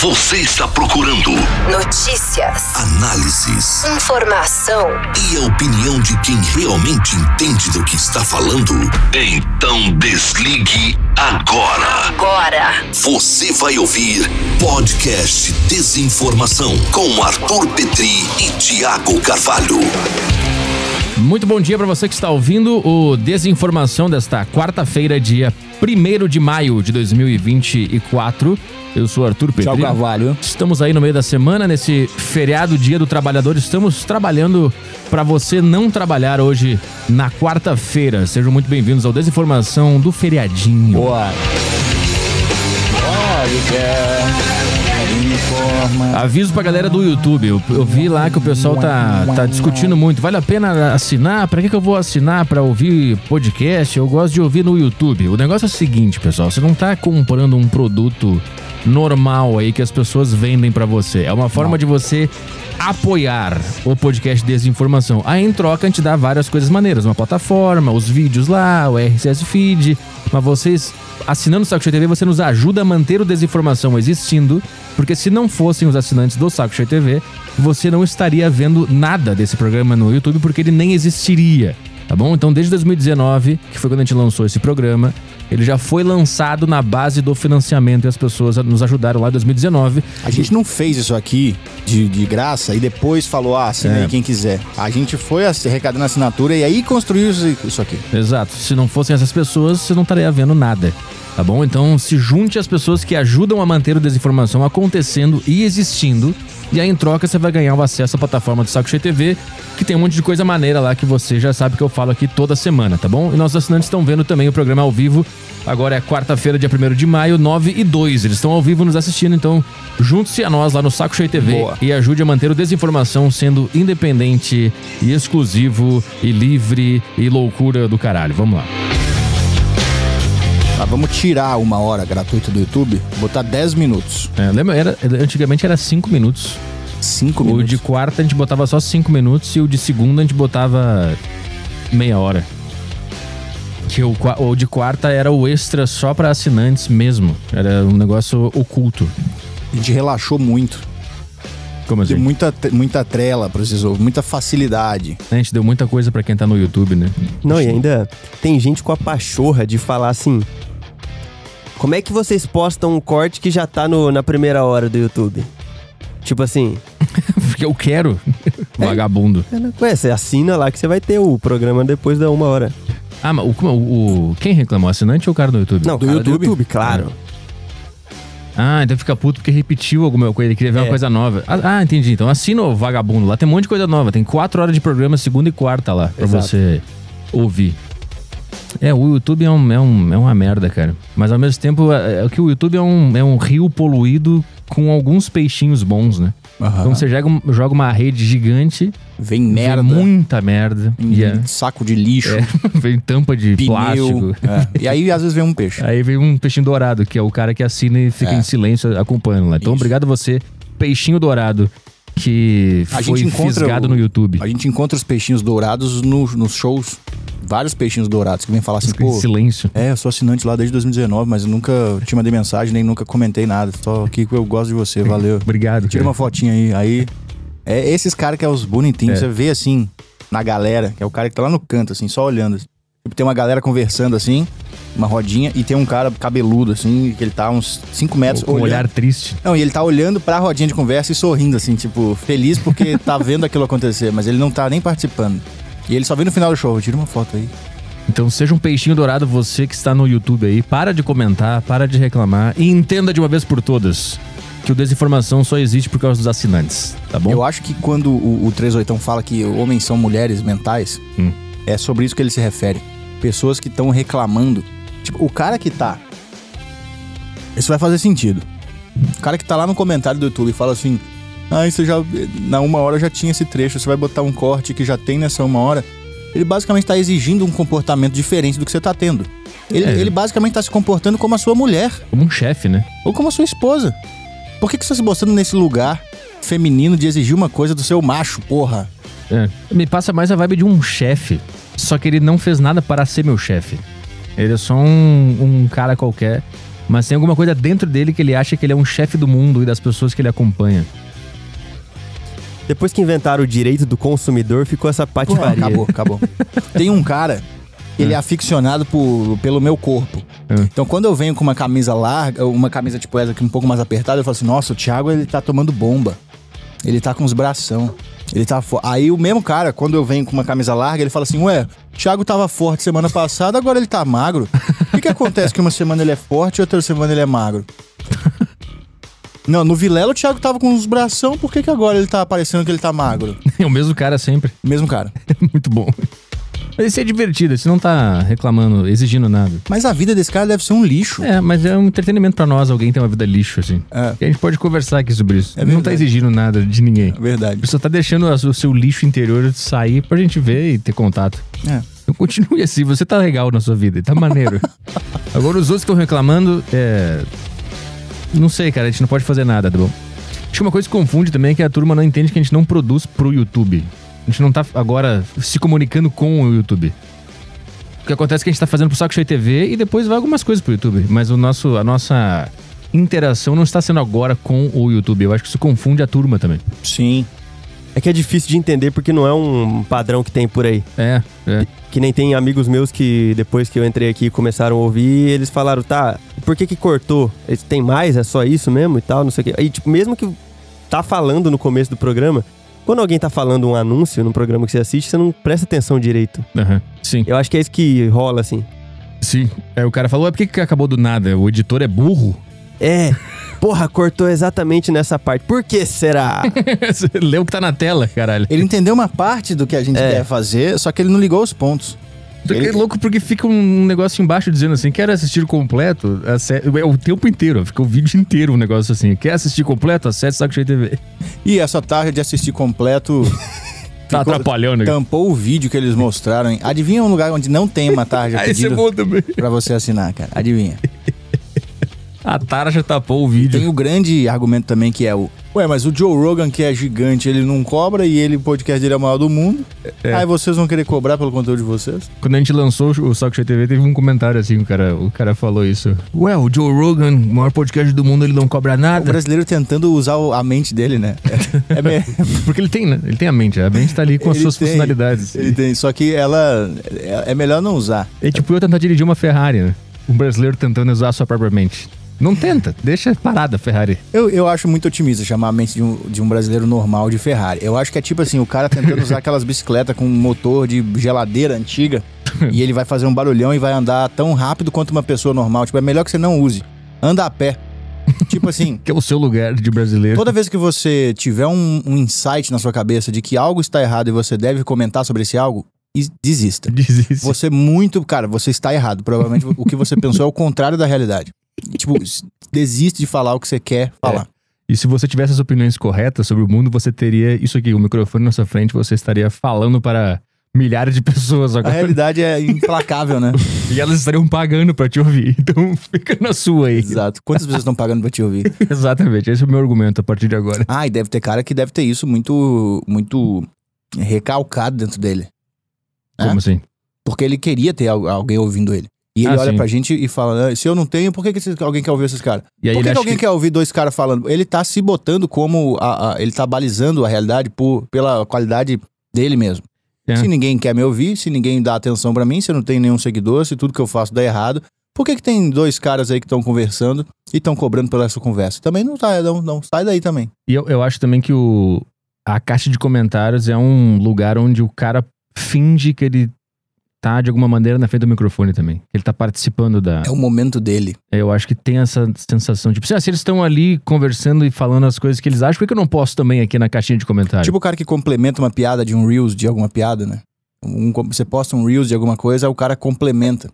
Você está procurando notícias, análises, informação e a opinião de quem realmente entende do que está falando? Então desligue agora. Agora. Você vai ouvir Podcast Desinformação com Arthur Petri e Tiago Carvalho. Muito bom dia para você que está ouvindo o Desinformação desta quarta-feira, dia 1 de maio de 2024. Eu sou Arthur Petri. Tchau, Carvalho. Estamos aí no meio da semana, nesse feriado Dia do Trabalhador. Estamos trabalhando para você não trabalhar hoje na quarta-feira. Sejam muito bem-vindos ao Desinformação do Feriadinho. Boa. Oh, yeah. Aviso pra galera do YouTube. Eu, eu, vi lá que o pessoal tá, tá discutindo muito. Vale a pena assinar? Pra que, que eu vou assinar pra ouvir podcast? Eu gosto de ouvir no YouTube. O negócio é o seguinte, pessoal. Você não tá comprando um produto normal aí que as pessoas vendem para você. É uma forma Não. de você apoiar o podcast Desinformação. Aí em troca a gente dá várias coisas maneiras, uma plataforma, os vídeos lá, o RCS feed, mas vocês assinando o Saco Cheio TV, você nos ajuda a manter o Desinformação existindo, porque se não fossem os assinantes do Saco Cheio TV, você não estaria vendo nada desse programa no YouTube, porque ele nem existiria tá bom? Então, desde 2019, que foi quando a gente lançou esse programa, ele já foi lançado na base do financiamento e as pessoas nos ajudaram lá em 2019. A gente não fez isso aqui de, de graça e depois falou, ah, assina é. aí quem quiser. A gente foi arrecadando assinatura e aí construiu isso aqui. Exato. Se não fossem essas pessoas, você não estaria vendo nada. Tá bom? Então se junte às pessoas que ajudam a manter o desinformação acontecendo e existindo. E aí, em troca, você vai ganhar o acesso à plataforma do Saco Cheio TV, que tem um monte de coisa maneira lá que você já sabe que eu falo aqui toda semana, tá bom? E nossos assinantes estão vendo também o programa ao vivo Agora é quarta-feira, dia 1 de maio, 9 e 2. Eles estão ao vivo nos assistindo, então junte-se a nós lá no Saco Cheio TV Boa. e ajude a manter o Desinformação sendo independente e exclusivo e livre e loucura do caralho. Vamos lá. Ah, vamos tirar uma hora gratuita do YouTube, botar 10 minutos. É, lembra? Era, antigamente era 5 minutos. 5 minutos? O de quarta a gente botava só 5 minutos e o de segunda a gente botava meia hora. Que o, o de quarta era o extra só para assinantes mesmo. Era um negócio oculto. A gente relaxou muito. Como assim? Deu muita, muita trela pra vocês muita facilidade. A gente deu muita coisa para quem tá no YouTube, né? Não, e ainda tem gente com a pachorra de falar assim. Como é que vocês postam um corte que já tá no, na primeira hora do YouTube? Tipo assim. Porque eu quero. É. Vagabundo. Ué, você assina lá que você vai ter o programa depois da uma hora. Ah, mas é o, o, quem reclamou? Assinante ou o cara do YouTube? Não, do, YouTube? do YouTube, claro. É. Ah, então fica puto porque repetiu alguma coisa, ele queria ver é. uma coisa nova. Ah, ah, entendi. Então assina o Vagabundo lá, tem um monte de coisa nova. Tem quatro horas de programa, segunda e quarta lá, pra Exato. você ouvir. É, o YouTube é, um, é, um, é uma merda, cara. Mas ao mesmo tempo, é, é que o YouTube é um, é um rio poluído com alguns peixinhos bons, né? Uhum. Então você joga, joga uma rede gigante. Vem merda. Vem muita merda. Vem é- saco de lixo. É. vem tampa de Pneu. plástico. É. E aí, às vezes, vem um peixe. Aí vem um peixinho dourado, que é o cara que assina e fica é. em silêncio acompanhando lá. Então, Isso. obrigado você, peixinho dourado que a foi gente fisgado o, no YouTube. A gente encontra os peixinhos dourados no, nos shows vários peixinhos dourados que vem falar assim, pô. Silêncio. É, eu sou assinante lá desde 2019, mas nunca te mandei mensagem, nem nunca comentei nada. Só que eu gosto de você, valeu. Obrigado. Tira cara. uma fotinha aí. Aí. É esses caras que é os bonitinhos, é. você vê assim, na galera, que é o cara que tá lá no canto, assim, só olhando. Assim. Tipo, tem uma galera conversando assim, uma rodinha, e tem um cara cabeludo, assim, que ele tá uns 5 metros. Com olhando. um olhar triste. Não, e ele tá olhando pra rodinha de conversa e sorrindo, assim, tipo, feliz porque tá vendo aquilo acontecer, mas ele não tá nem participando. E ele só vem no final do show, tira uma foto aí. Então seja um peixinho dourado você que está no YouTube aí. Para de comentar, para de reclamar e entenda de uma vez por todas que o desinformação só existe por causa dos assinantes, tá bom? Eu acho que quando o, o 38 fala que homens são mulheres mentais, hum. é sobre isso que ele se refere. Pessoas que estão reclamando. Tipo, o cara que tá. Isso vai fazer sentido. O cara que tá lá no comentário do YouTube e fala assim: Aí ah, você já, na uma hora já tinha esse trecho, você vai botar um corte que já tem nessa uma hora. Ele basicamente está exigindo um comportamento diferente do que você está tendo. Ele, é. ele basicamente está se comportando como a sua mulher. Como um chefe, né? Ou como a sua esposa. Por que, que você está se mostrando nesse lugar feminino de exigir uma coisa do seu macho, porra? É. Me passa mais a vibe de um chefe. Só que ele não fez nada para ser meu chefe. Ele é só um, um cara qualquer. Mas tem alguma coisa dentro dele que ele acha que ele é um chefe do mundo e das pessoas que ele acompanha. Depois que inventaram o direito do consumidor, ficou essa patifaria. Pô, acabou, acabou. Tem um cara, ele é hum. aficionado por, pelo meu corpo. Hum. Então, quando eu venho com uma camisa larga, uma camisa tipo essa aqui um pouco mais apertada, eu falo assim: nossa, o Thiago ele tá tomando bomba. Ele tá com os bração. Ele tá fo... Aí o mesmo cara, quando eu venho com uma camisa larga, ele fala assim: Ué, o Thiago tava forte semana passada, agora ele tá magro. O que, que acontece que uma semana ele é forte e outra semana ele é magro? Não, no Vilela o Thiago tava com uns bração, por que, que agora ele tá aparecendo que ele tá magro? É o mesmo cara sempre. Mesmo cara. É muito bom. Mas isso é divertido, você não tá reclamando, exigindo nada. Mas a vida desse cara deve ser um lixo. É, mas é um entretenimento para nós, alguém tem uma vida lixo, assim. É. E a gente pode conversar aqui sobre isso. É não tá exigindo nada de ninguém. É verdade. Você só tá deixando o seu lixo interior sair pra gente ver e ter contato. É. Então continue assim, você tá legal na sua vida, tá maneiro. Agora os outros que estão reclamando, é não sei, cara, a gente não pode fazer nada, tá bom? Acho que uma coisa que confunde também é que a turma não entende que a gente não produz pro YouTube. A gente não tá agora se comunicando com o YouTube. O que acontece é que a gente tá fazendo pro Saco Cheio TV e depois vai algumas coisas pro YouTube. Mas o nosso, a nossa interação não está sendo agora com o YouTube. Eu acho que isso confunde a turma também. Sim. É que é difícil de entender porque não é um padrão que tem por aí. É, é. Que nem tem amigos meus que depois que eu entrei aqui começaram a ouvir, eles falaram, tá, por que que cortou? Tem mais? É só isso mesmo e tal, não sei o quê. Aí, tipo, mesmo que tá falando no começo do programa, quando alguém tá falando um anúncio num programa que você assiste, você não presta atenção direito. Uhum. Sim. Eu acho que é isso que rola, assim. Sim. Aí é, o cara falou, é por que, que acabou do nada? O editor é burro? É. Porra, cortou exatamente nessa parte. Por que será? Você leu o que tá na tela, caralho. Ele entendeu uma parte do que a gente É. quer fazer, só que ele não ligou os pontos. É ele- É louco porque fica um negócio embaixo dizendo assim, quer assistir completo? Acesse... É o tempo inteiro, fica o vídeo inteiro um negócio assim. Quer assistir completo? Acesse Saco Cheio TV. E essa tarde de assistir completo Tá Ficou- atrapalhando. tampou o vídeo que eles mostraram. hein? Adivinha um lugar onde não tem uma tarja a Aí você bom pra você assinar, cara. Adivinha. A Tara já tapou o vídeo. Tem o grande argumento também que é o. Ué, mas o Joe Rogan, que é gigante, ele não cobra e ele, o podcast dele é o maior do mundo. É. Aí vocês vão querer cobrar pelo conteúdo de vocês? Quando a gente lançou o Saco TV, teve um comentário assim, o cara, o cara falou isso. Ué, o Joe Rogan, o maior podcast do mundo, ele não cobra nada. O brasileiro tentando usar a mente dele, né? É, é Porque ele tem, né? Ele tem a mente. A mente tá ali com as ele suas tem, funcionalidades. Ele tem, só que ela é, é melhor não usar. É tipo eu tentar dirigir uma Ferrari, né? Um brasileiro tentando usar a sua própria mente. Não tenta, deixa parada a Ferrari. Eu, eu acho muito otimista chamar a mente de um, de um brasileiro normal de Ferrari. Eu acho que é tipo assim, o cara tentando usar aquelas bicicletas com motor de geladeira antiga e ele vai fazer um barulhão e vai andar tão rápido quanto uma pessoa normal. Tipo, é melhor que você não use. Anda a pé. Tipo assim. que é o seu lugar de brasileiro. Toda vez que você tiver um, um insight na sua cabeça de que algo está errado e você deve comentar sobre esse algo, desista. Desista. Você muito, cara, você está errado. Provavelmente o que você pensou é o contrário da realidade tipo, desiste de falar o que você quer falar. É. E se você tivesse as opiniões corretas sobre o mundo, você teria isso aqui, o microfone na sua frente, você estaria falando para milhares de pessoas agora. A realidade é implacável, né? e elas estariam pagando para te ouvir. Então fica na sua aí. Exato. Quantas pessoas estão pagando para te ouvir? Exatamente. Esse é o meu argumento a partir de agora. Ah, e deve ter cara que deve ter isso muito muito recalcado dentro dele. Como é? assim? Porque ele queria ter alguém ouvindo ele. E ele Ah, olha sim. pra gente e fala: ah, se eu não tenho, por que, que alguém quer ouvir esses caras? E aí Por que, que alguém que- quer ouvir dois caras falando? Ele tá se botando como. a- a- ele tá balizando a realidade por, pela qualidade dele mesmo. É. Se ninguém quer me ouvir, se ninguém dá atenção pra mim, se eu não tenho nenhum seguidor, se tudo que eu faço dá errado, por que, que tem dois caras aí que estão conversando e estão cobrando pela essa conversa? Também não sai, tá, não, não. Sai daí também. E eu, eu acho também que o, a caixa de comentários é um lugar onde o cara finge que ele tá de alguma maneira na frente do microfone também. Ele tá participando da. É o momento dele. É, eu acho que tem essa sensação, tipo, assim, ah, se eles estão ali conversando e falando as coisas que eles acham, por que eu não posso também aqui na caixinha de comentário? Tipo o cara que complementa uma piada de um Reels, de alguma piada, né? Um, você posta um Reels de alguma coisa, o cara complementa.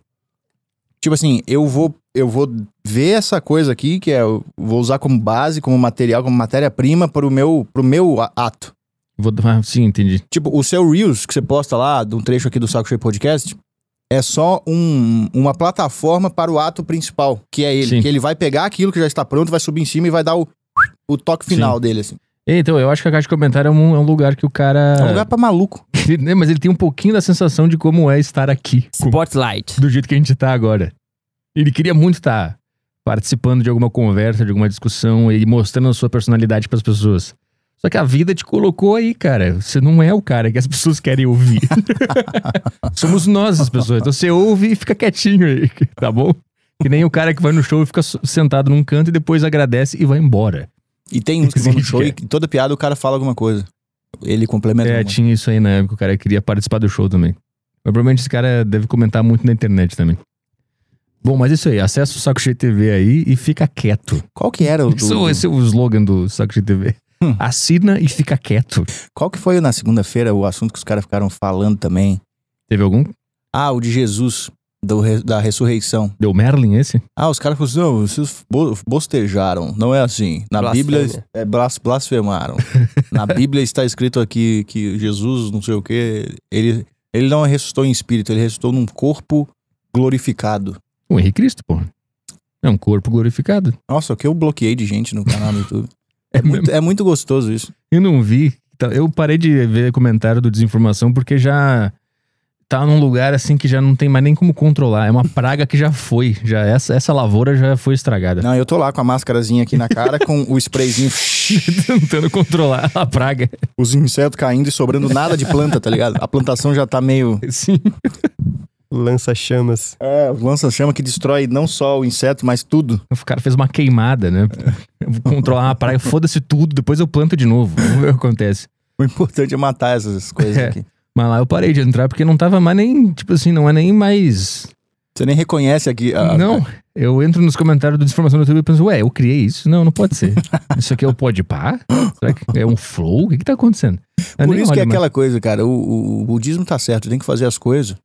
Tipo assim, eu vou, eu vou ver essa coisa aqui, que é, eu vou usar como base, como material, como matéria-prima pro meu, pro meu ato. Vou dar. Ah, sim, entendi. Tipo, o seu Reels que você posta lá, de um trecho aqui do Saco Cheio Podcast, é só um, uma plataforma para o ato principal, que é ele. Sim. Que ele vai pegar aquilo que já está pronto, vai subir em cima e vai dar o, o toque final Sim. dele, assim. Então, eu acho que a caixa de comentário é um, é um lugar que o cara. É um lugar pra maluco. Né, mas ele tem um pouquinho da sensação de como é estar aqui. Spotlight. Com, do jeito que a gente tá agora. Ele queria muito estar tá participando de alguma conversa, de alguma discussão e mostrando a sua personalidade para as pessoas. Só que a vida te colocou aí, cara. Você não é o cara que as pessoas querem ouvir. Somos nós as pessoas. Então você ouve e fica quietinho aí, tá bom? Que nem o cara que vai no show e fica sentado num canto e depois agradece e vai embora. E tem uns que vão no show e toda piada o cara fala alguma coisa. Ele complementa. É, tinha isso aí na época, o cara queria participar do show também. Mas provavelmente esse cara deve comentar muito na internet também. Bom, mas isso aí, acessa o Saco Cheio TV aí e fica quieto. Qual que era o do... Isso, esse é o slogan do Saco Cheio TV. Hum. Assina e fica quieto. Qual que foi na segunda-feira o assunto que os caras ficaram falando também? Teve algum? Ah, o de Jesus, do, da ressurreição. Deu Merlin esse? Ah, os caras falaram assim, vocês bostejaram, não é assim. Na Blasfêmia. Bíblia, é, blas blasfemaram. na Bíblia está escrito aqui que Jesus, não sei o quê, ele, ele não ressuscitou em espírito, ele ressuscitou num corpo glorificado. O Henrique Cristo, pô. É um corpo glorificado. Nossa, o que eu bloqueei de gente no canal do YouTube. É, muito, é muito gostoso isso. Eu não vi. Tá, eu parei de ver comentário do Desinformação porque já tá num lugar assim que já não tem mais nem como controlar. É uma praga que já foi. Já essa, essa lavoura já foi estragada. Não, eu tô lá com a máscarazinha aqui na cara, com o sprayzinho. Tentando controlar a praga. Os insetos caindo e sobrando nada de planta, tá ligado? A plantação já tá meio. Sim lança-chamas. É, lança-chama que destrói não só o inseto, mas tudo. O cara fez uma queimada, né? Eu vou controlar uma praia, foda-se tudo, depois eu planto de novo. Vamos ver o que acontece. O importante é matar essas coisas é. aqui. Mas lá eu parei de entrar porque não tava mais nem, tipo assim, não é nem mais. Você nem reconhece aqui. A... Não, eu entro nos comentários do Desinformação do YouTube e penso, ué, eu criei isso? Não, não pode ser. isso aqui é o Podpah? Será que é um flow? O que, que tá acontecendo? Eu é Por isso que é mais. aquela coisa, cara, o, o, o budismo tá certo, tem que fazer as coisas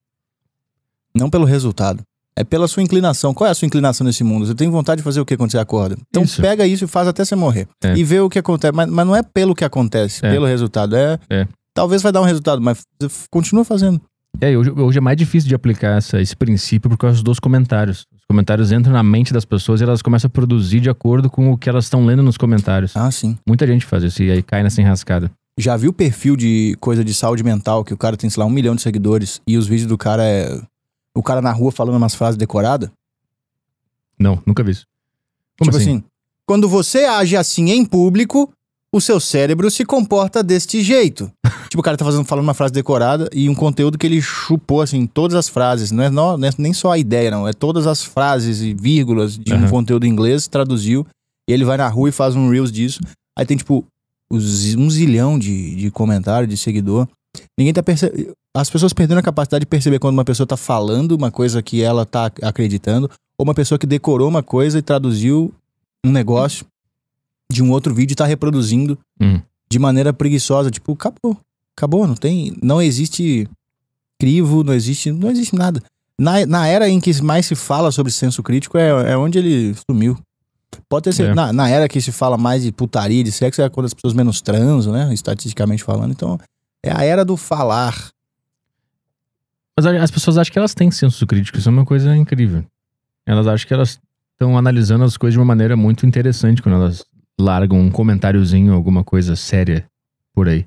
não pelo resultado. É pela sua inclinação. Qual é a sua inclinação nesse mundo? Você tem vontade de fazer o que quando você acorda? Então isso. pega isso e faz até você morrer. É. E vê o que acontece. Mas, mas não é pelo que acontece, é. pelo resultado. É, é, Talvez vai dar um resultado, mas continua fazendo. É, hoje, hoje é mais difícil de aplicar essa, esse princípio por causa dos comentários. Os comentários entram na mente das pessoas e elas começam a produzir de acordo com o que elas estão lendo nos comentários. Ah, sim. Muita gente faz isso e aí cai nessa enrascada. Já viu o perfil de coisa de saúde mental, que o cara tem, sei lá, um milhão de seguidores e os vídeos do cara é o cara na rua falando umas frases decoradas? Não, nunca vi isso. Como tipo assim? assim, quando você age assim em público, o seu cérebro se comporta deste jeito. tipo, o cara tá fazendo, falando uma frase decorada e um conteúdo que ele chupou, assim, todas as frases. Não é, não, não é nem só a ideia, não. É todas as frases e vírgulas de uhum. um conteúdo inglês, traduziu. E ele vai na rua e faz um Reels disso. Aí tem, tipo, um zilhão de, de comentário, de seguidor. Ninguém tá percebendo. As pessoas perdendo a capacidade de perceber quando uma pessoa tá falando uma coisa que ela tá acreditando, ou uma pessoa que decorou uma coisa e traduziu um negócio de um outro vídeo e tá reproduzindo hum. de maneira preguiçosa. Tipo, acabou. Acabou, não tem. Não existe crivo, não existe. Não existe nada. Na, na era em que mais se fala sobre senso crítico é, é onde ele sumiu. Pode ter sido. É. Na, na, era que se fala mais de putaria, de sexo, é quando as pessoas menos transam, né? Estatisticamente falando. Então, é a era do falar. Mas as pessoas acham que elas têm senso crítico, isso é uma coisa incrível. Elas acham que elas estão analisando as coisas de uma maneira muito interessante quando elas largam um comentáriozinho, alguma coisa séria por aí.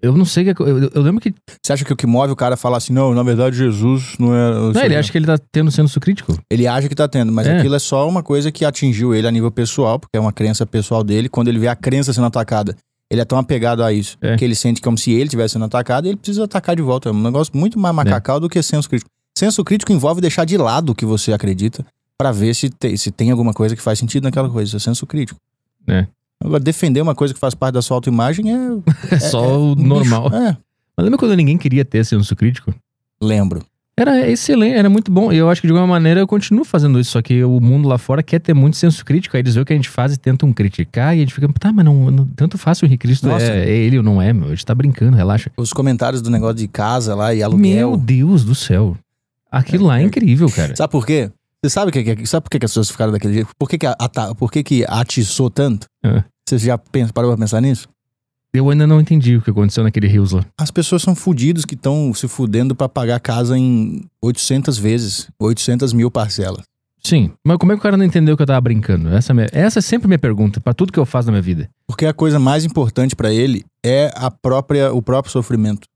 Eu não sei. É eu, eu, lembro que. Você acha que o que move o cara falar assim, não, na verdade Jesus não é. Não, ele acha que ele tá tendo senso crítico. Ele acha que tá tendo, mas é. aquilo é só uma coisa que atingiu ele a nível pessoal, porque é uma crença pessoal dele. Quando ele vê a crença sendo atacada ele é tão apegado a isso, é. que ele sente como se ele tivesse sendo atacado e ele precisa atacar de volta. É um negócio muito mais é. macacal é. do que senso crítico. Senso crítico envolve deixar de lado o que você acredita para ver se, te, se tem alguma coisa que faz sentido naquela coisa. Isso é senso crítico. É. Agora, defender uma coisa que faz parte da sua autoimagem é. é só é, é o normal. Bicho, é. Mas lembra quando ninguém queria ter senso crítico? Lembro. Era excelente, era muito bom. E eu acho que de alguma maneira eu continuo fazendo isso. Só que o mundo lá fora quer ter muito senso crítico. Aí eles veem o que a gente faz e tentam criticar. E a gente fica, tá, mas não, não tanto fácil o Henrique Cristo é, é ele ou não é, meu. A gente tá brincando, relaxa. Os comentários do negócio de casa lá e aluguel. Meu Deus do céu. Aquilo é, lá é, é incrível, cara. Sabe por quê? Você sabe, que, é sabe por que, que as pessoas ficaram daquele jeito? Por que, que, a, por que, que atiçou tanto? Você já pensa, parou pra pensar nisso? Eu ainda não entendi o que aconteceu naquele rios lá. As pessoas são fudidos que estão se fudendo para pagar a casa em 800 vezes, 800 mil parcelas. Sim, mas como é que o cara não entendeu que eu tava brincando? Essa é, minha, essa é sempre minha pergunta para tudo que eu faço na minha vida. Porque a coisa mais importante para ele é a própria o próprio sofrimento.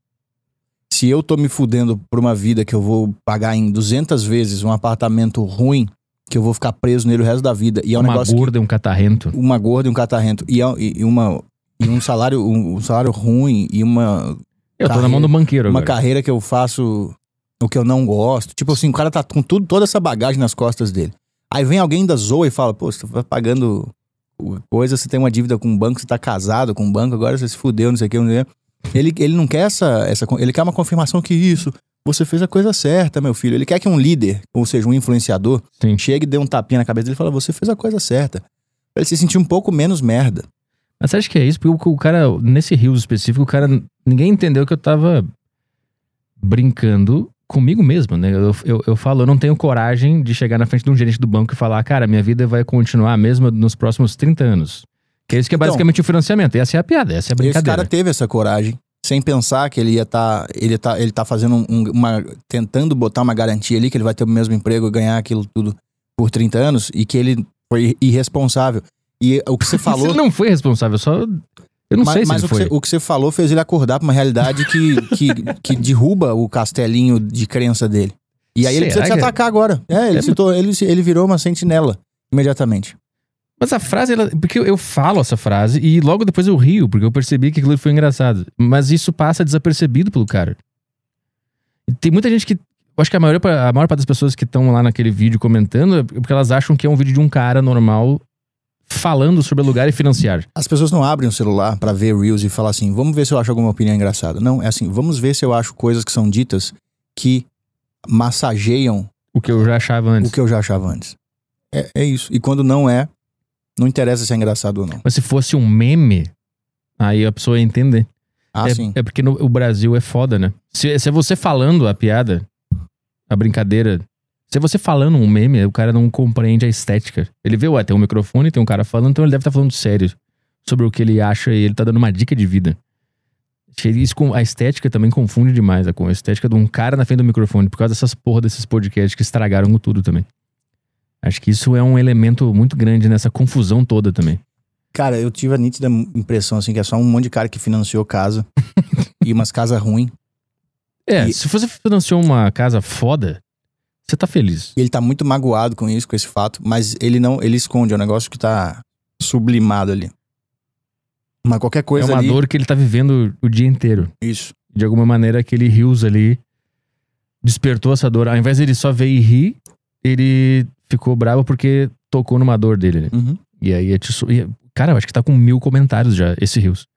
Se eu tô me fudendo por uma vida que eu vou pagar em 200 vezes um apartamento ruim, que eu vou ficar preso nele o resto da vida. E é um uma negócio gorda e um catarrento. Uma gorda e um catarrento. E, é, e uma e um salário, um, um salário ruim e uma. Eu carreira, tô na mão do banqueiro. Uma agora. carreira que eu faço o que eu não gosto. Tipo assim, o cara tá com tudo, toda essa bagagem nas costas dele. Aí vem alguém da zoa e fala, pô, você tá pagando coisa, você tem uma dívida com o um banco, você tá casado com o um banco, agora você se fudeu, não sei o que, não sei o que. Ele, ele não quer essa, essa. Ele quer uma confirmação que isso, você fez a coisa certa, meu filho. Ele quer que um líder, ou seja, um influenciador, Sim. chegue, dê um tapinha na cabeça dele e fale, você fez a coisa certa. Pra ele se sentir um pouco menos merda. Mas você acha que é isso? Porque o, cara, nesse rio específico, o cara. Ninguém entendeu que eu tava brincando comigo mesmo, né? Eu, eu, eu, falo, eu não tenho coragem de chegar na frente de um gerente do banco e falar, cara, minha vida vai continuar mesmo nos próximos 30 anos. Que é isso que é então, basicamente o então, financiamento. E essa é a piada, essa é a brincadeira. Esse cara teve essa coragem, sem pensar que ele ia estar. Tá, ele, tá, ele tá fazendo um, uma. tentando botar uma garantia ali que ele vai ter o mesmo emprego e ganhar aquilo tudo por 30 anos e que ele foi irresponsável. E o que você falou. Você não foi responsável, só. Eu não mas, sei se mas o, foi. Que você, o que você falou fez ele acordar pra uma realidade que, que, que derruba o castelinho de crença dele. E aí Será ele precisa te é? atacar agora. É, ele, é, citou, ele, ele virou uma sentinela imediatamente. Mas a frase, ela, porque eu, eu, falo essa frase e logo depois eu rio, porque eu percebi que aquilo foi engraçado. Mas isso passa desapercebido pelo cara. tem muita gente que. Eu acho que a, maioria, a maior parte das pessoas que estão lá naquele vídeo comentando é porque elas acham que é um vídeo de um cara normal falando sobre alugar e financiar. As pessoas não abrem o celular para ver Reels e falar assim, vamos ver se eu acho alguma opinião engraçada. Não, é assim, vamos ver se eu acho coisas que são ditas que massageiam o que eu já achava antes. O que eu já achava antes. É, é isso. E quando não é, não interessa se é engraçado ou não. Mas se fosse um meme, aí a pessoa ia entender. Ah, é, sim. É porque no, o Brasil é foda, né? Se, se é você falando a piada, a brincadeira se você falando um meme, o cara não compreende a estética. Ele vê, ué, tem um microfone, tem um cara falando, então ele deve estar tá falando sério sobre o que ele acha e ele tá dando uma dica de vida. Isso com, a estética também confunde demais a, né, a estética de um cara na frente do microfone, por causa dessas porra desses podcasts que estragaram tudo também. Acho que isso é um elemento muito grande nessa confusão toda também. Cara, eu tive a nítida impressão, assim, que é só um monte de cara que financiou casa e umas casas ruins. É, e... se você financiou uma casa foda, você tá feliz. Ele tá muito magoado com isso, com esse fato, mas ele não, ele esconde, é um negócio que tá sublimado ali. Mas qualquer coisa. É uma ali... dor que ele tá vivendo o dia inteiro. Isso. De alguma maneira, aquele rios ali despertou essa dor. Ao invés de ele só ver e rir, ele ficou bravo porque tocou numa dor dele. Uhum. E aí, é é, cara, eu acho que tá com mil comentários já, esse rios.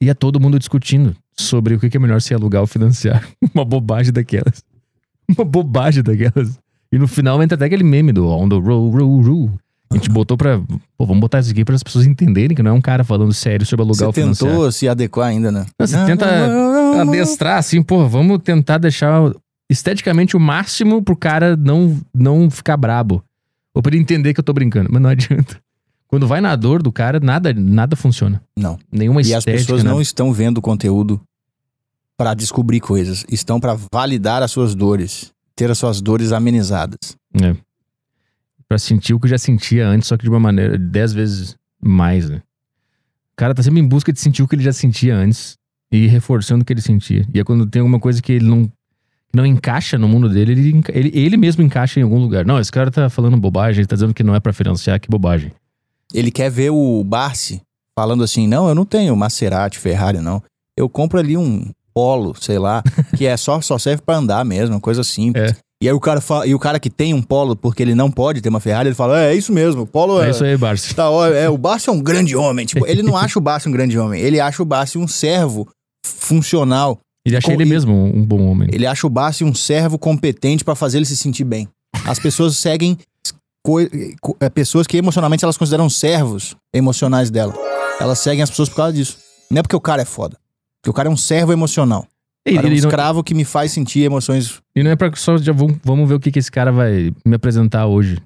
E é todo mundo discutindo sobre o que é melhor se alugar ou financiar. uma bobagem daquelas uma bobagem daquelas. E no final entra até aquele meme do On the Roll, Roll, Roll. A gente botou pra. Pô, vamos botar isso aqui para as pessoas entenderem que não é um cara falando sério sobre alugar você financiar. Você tentou se adequar ainda, né? Não, você não, tenta não, adestrar assim, pô, vamos tentar deixar esteticamente o máximo pro cara não, não ficar brabo. Ou pra ele entender que eu tô brincando. Mas não adianta. Quando vai na dor do cara, nada, nada funciona. Não. Nenhuma e estética. E as pessoas não estão vendo o conteúdo para descobrir coisas, estão para validar as suas dores, ter as suas dores amenizadas. É. Pra sentir o que já sentia antes, só que de uma maneira dez vezes mais, né? O cara tá sempre em busca de sentir o que ele já sentia antes e reforçando o que ele sentia. E é quando tem alguma coisa que ele não, não encaixa no mundo dele, ele, ele, ele mesmo encaixa em algum lugar. Não, esse cara tá falando bobagem, ele tá dizendo que não é para financiar, que bobagem. Ele quer ver o Barsi falando assim: não, eu não tenho Maserati, Ferrari, não. Eu compro ali um polo, sei lá, que é só, só serve para andar mesmo, coisa simples. É. E aí o cara fala, e o cara que tem um polo, porque ele não pode ter uma Ferrari, ele fala: é, é isso mesmo, o polo é. É isso aí, Barça. Tá, ó, é, o Barça é um grande homem. Tipo, ele não acha o Barça um grande homem, ele acha o Barça um servo funcional. Ele acha com, ele mesmo um bom homem. Ele acha o Barça um servo competente para fazer ele se sentir bem. As pessoas seguem co, co, é, pessoas que emocionalmente elas consideram servos emocionais dela. Elas seguem as pessoas por causa disso. Não é porque o cara é foda. Porque o cara é um servo emocional. Ele, cara, é um escravo não... que me faz sentir emoções. E não é pra só. Já vamos, vamos ver o que, que esse cara vai me apresentar hoje.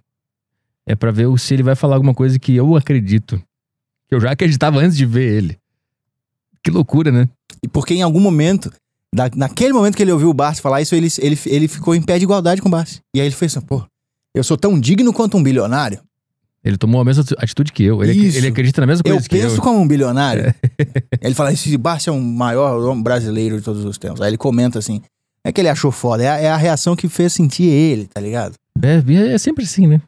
É para ver se ele vai falar alguma coisa que eu acredito. Que eu já acreditava antes de ver ele. Que loucura, né? E porque em algum momento, da, naquele momento que ele ouviu o Bart falar isso, ele, ele, ele ficou em pé de igualdade com o Bart. E aí ele fez assim, pô, eu sou tão digno quanto um bilionário. Ele tomou a mesma atitude que eu. Ele, Isso. ele acredita na mesma coisa Eu que penso eu. como um bilionário. É. Ele fala, esse Barça é o maior brasileiro de todos os tempos. Aí ele comenta assim, é que ele achou foda, é a, é a reação que fez sentir ele, tá ligado? É, é, é sempre assim, né?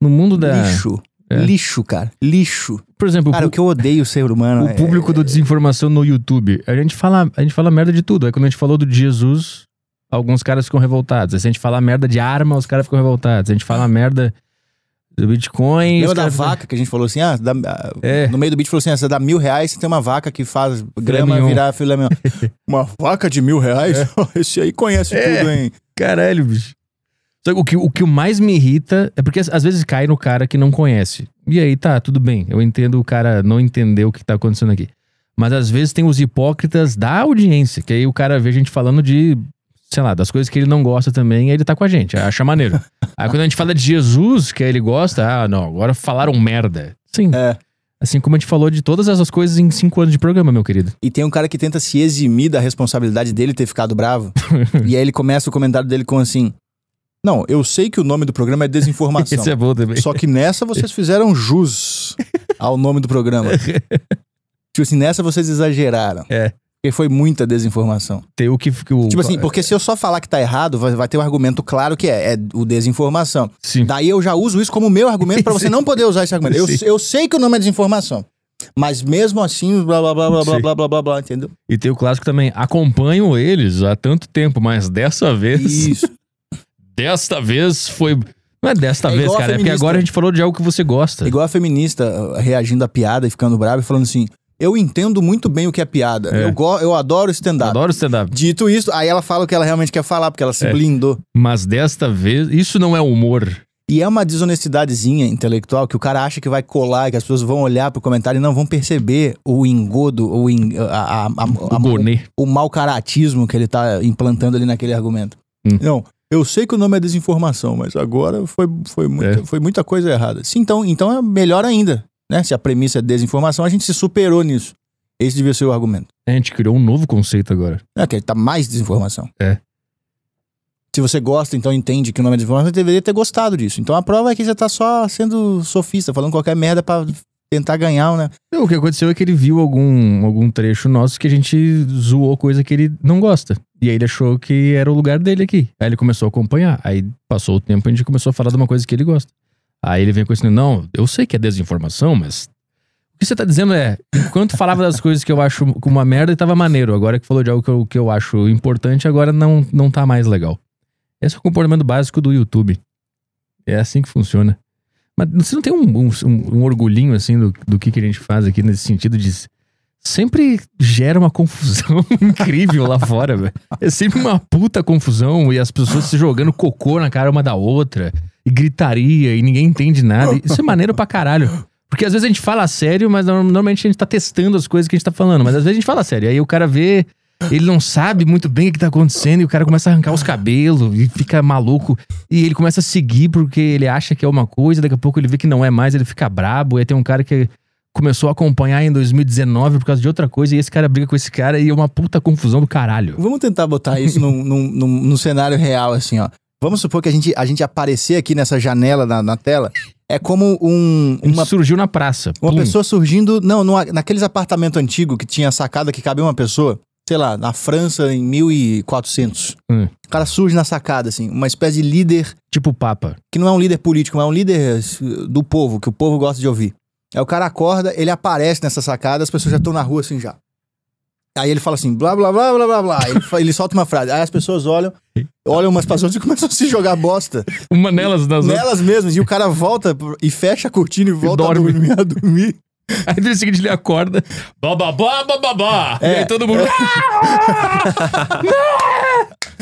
No mundo da. Lixo. É. Lixo, cara. Lixo. Por exemplo, Cara, o o, que eu odeio ser humano é- o público do desinformação no YouTube. A gente, fala, a gente fala merda de tudo. Aí é quando a gente falou do Jesus, alguns caras ficam revoltados. Aí se a gente falar merda de arma, os caras ficam revoltados. Se a gente fala merda do Bitcoin. Lembra da vaca que a gente falou assim, ah, dá, ah, é. no meio do beat falou assim, ah, você dá mil reais, você tem uma vaca que faz grama Gramion. virar filé mignon. uma vaca de mil reais? É. Esse aí conhece é. tudo, hein? Caralho, bicho. Só que o que, o que mais me irrita é porque às vezes cai no cara que não conhece. E aí tá, tudo bem, eu entendo o cara não entender o que tá acontecendo aqui. Mas às vezes tem os hipócritas da audiência, que aí o cara vê a gente falando de sei lá, das coisas que ele não gosta também, ele tá com a gente, acha maneiro. Aí quando a gente fala de Jesus, que ele gosta, ah, não, agora falaram merda. Sim. É. Assim como a gente falou de todas essas coisas em cinco anos de programa, meu querido. E tem um cara que tenta se eximir da responsabilidade dele ter ficado bravo. e aí ele começa o comentário dele com assim: Não, eu sei que o nome do programa é desinformação. isso é bom também. Só que nessa vocês fizeram jus ao nome do programa. tipo assim, nessa vocês exageraram. É. Porque foi muita desinformação. Tem o que, que o... Tipo assim, porque se eu só falar que tá errado, vai, vai ter um argumento claro que é, é o desinformação. Sim. Daí eu já uso isso como meu argumento para você não poder usar esse argumento. Eu, eu sei que o nome é desinformação. Mas mesmo assim, blá blá blá blá blá, blá blá blá blá, entendeu? E tem o clássico também, acompanho eles há tanto tempo, mas dessa vez. Isso. desta vez foi. Não é desta é vez, cara, é porque agora a gente falou de algo que você gosta. Igual a feminista eh, reagindo à piada e ficando brava e falando assim: eu entendo muito bem o que é piada. É. Eu, go, eu adoro stand-up. Adoro stand-up. Dito isso, aí ela fala o que ela realmente quer falar, porque ela se é. blindou. Mas desta vez, isso não é humor. E é uma desonestidadezinha intelectual que o cara acha que vai colar, que as pessoas vão olhar pro comentário e não vão perceber o engodo, o, in, a, a, a, o, o mau caratismo que ele tá implantando ali naquele argumento. Hum. Não, eu sei que o nome é desinformação, mas agora foi, foi, é. muita, é. foi muita coisa errada. Sim, então, então é melhor ainda né? Se a premissa é desinformação, a gente se superou nisso. Esse devia ser o argumento. É, a gente criou um novo conceito agora. É, que tá mais desinformação. É. Se você gosta, então entende que o nome é desinformação, você deveria ter gostado disso. Então a prova é que você tá só sendo sofista, falando qualquer merda pra tentar ganhar, né? O que aconteceu é que ele viu algum, algum trecho nosso que a gente zoou coisa que ele não gosta. E aí ele achou que era o lugar dele aqui. Aí ele começou a acompanhar. Aí passou o tempo e a gente começou a falar de uma coisa que ele gosta. Aí ele vem com isso, não, eu sei que é desinformação, mas o que você tá dizendo é, enquanto falava das coisas que eu acho uma merda e tava maneiro, agora que falou de algo que eu, que eu acho importante, agora não, não tá mais legal. Esse é o comportamento básico do YouTube. É assim que funciona. Mas você não tem um, um, um orgulhinho, assim, do, do que, que a gente faz aqui nesse sentido de sempre gera uma confusão incrível lá fora, velho. É sempre uma puta confusão e as pessoas se jogando cocô na cara uma da outra e gritaria e ninguém entende nada. Isso é maneiro pra caralho. Porque às vezes a gente fala sério, mas normalmente a gente tá testando as coisas que a gente tá falando. Mas às vezes a gente fala sério. Aí o cara vê, ele não sabe muito bem o que tá acontecendo e o cara começa a arrancar os cabelos e fica maluco. E ele começa a seguir porque ele acha que é uma coisa, daqui a pouco ele vê que não é mais, ele fica brabo. E aí tem um cara que começou a acompanhar em 2019 por causa de outra coisa, e esse cara briga com esse cara e é uma puta confusão do caralho. Vamos tentar botar isso num, cenário real, assim, ó. Vamos supor que a gente, a gente aparecer aqui nessa janela na, na tela. É como um. Uma, surgiu na praça. Uma Plum. pessoa surgindo. Não, numa, naqueles apartamentos antigos que tinha sacada que cabia uma pessoa. Sei lá, na França em 1400. Hum. O cara surge na sacada, assim. Uma espécie de líder. Tipo Papa. Que não é um líder político, mas é um líder eh, do povo, que o povo gosta de ouvir. Aí é, o cara acorda, ele aparece nessa sacada, as pessoas já estão na rua assim já. Aí ele fala assim, blá, blá, blá, blá, blá, blá. Ele, ele solta uma frase. Aí as pessoas olham, olham umas para as outras e começam a se jogar bosta. Uma nelas nas Nelas mesmas. E o cara volta e fecha a cortina e volta e dorme. a dormir. A dormir. Aí no dia seguinte ele acorda. babá babá É. E aí todo mundo. Ah!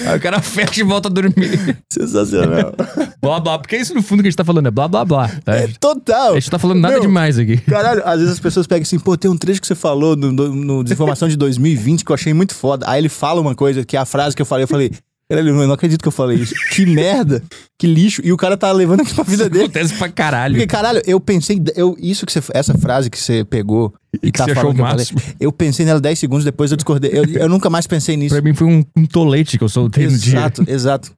Aí o cara fecha e volta a dormir. Sensacional. blá blá, porque é isso no fundo que a gente tá falando, é blá blá blá. É, é total. A gente tá falando nada Meu, demais aqui. Caralho, às vezes as pessoas pegam assim, pô, tem um trecho que você falou no, no, no Desinformação de 2020 que eu achei muito foda. Aí ele fala uma coisa, que é a frase que eu falei, eu falei. Caralho, eu não acredito que eu falei isso. Que merda, que lixo. E o cara tá levando aqui pra vida isso dele. Acontece pra caralho. Porque, caralho, eu pensei. Eu, isso que você, essa frase que você pegou e, que tá você achou que o máximo? Eu, eu, pensei nela 10 segundos, depois eu discordei. Eu, eu nunca mais pensei nisso. pra mim foi um, um tolete que eu soltei exato, no dia. Exato, exato.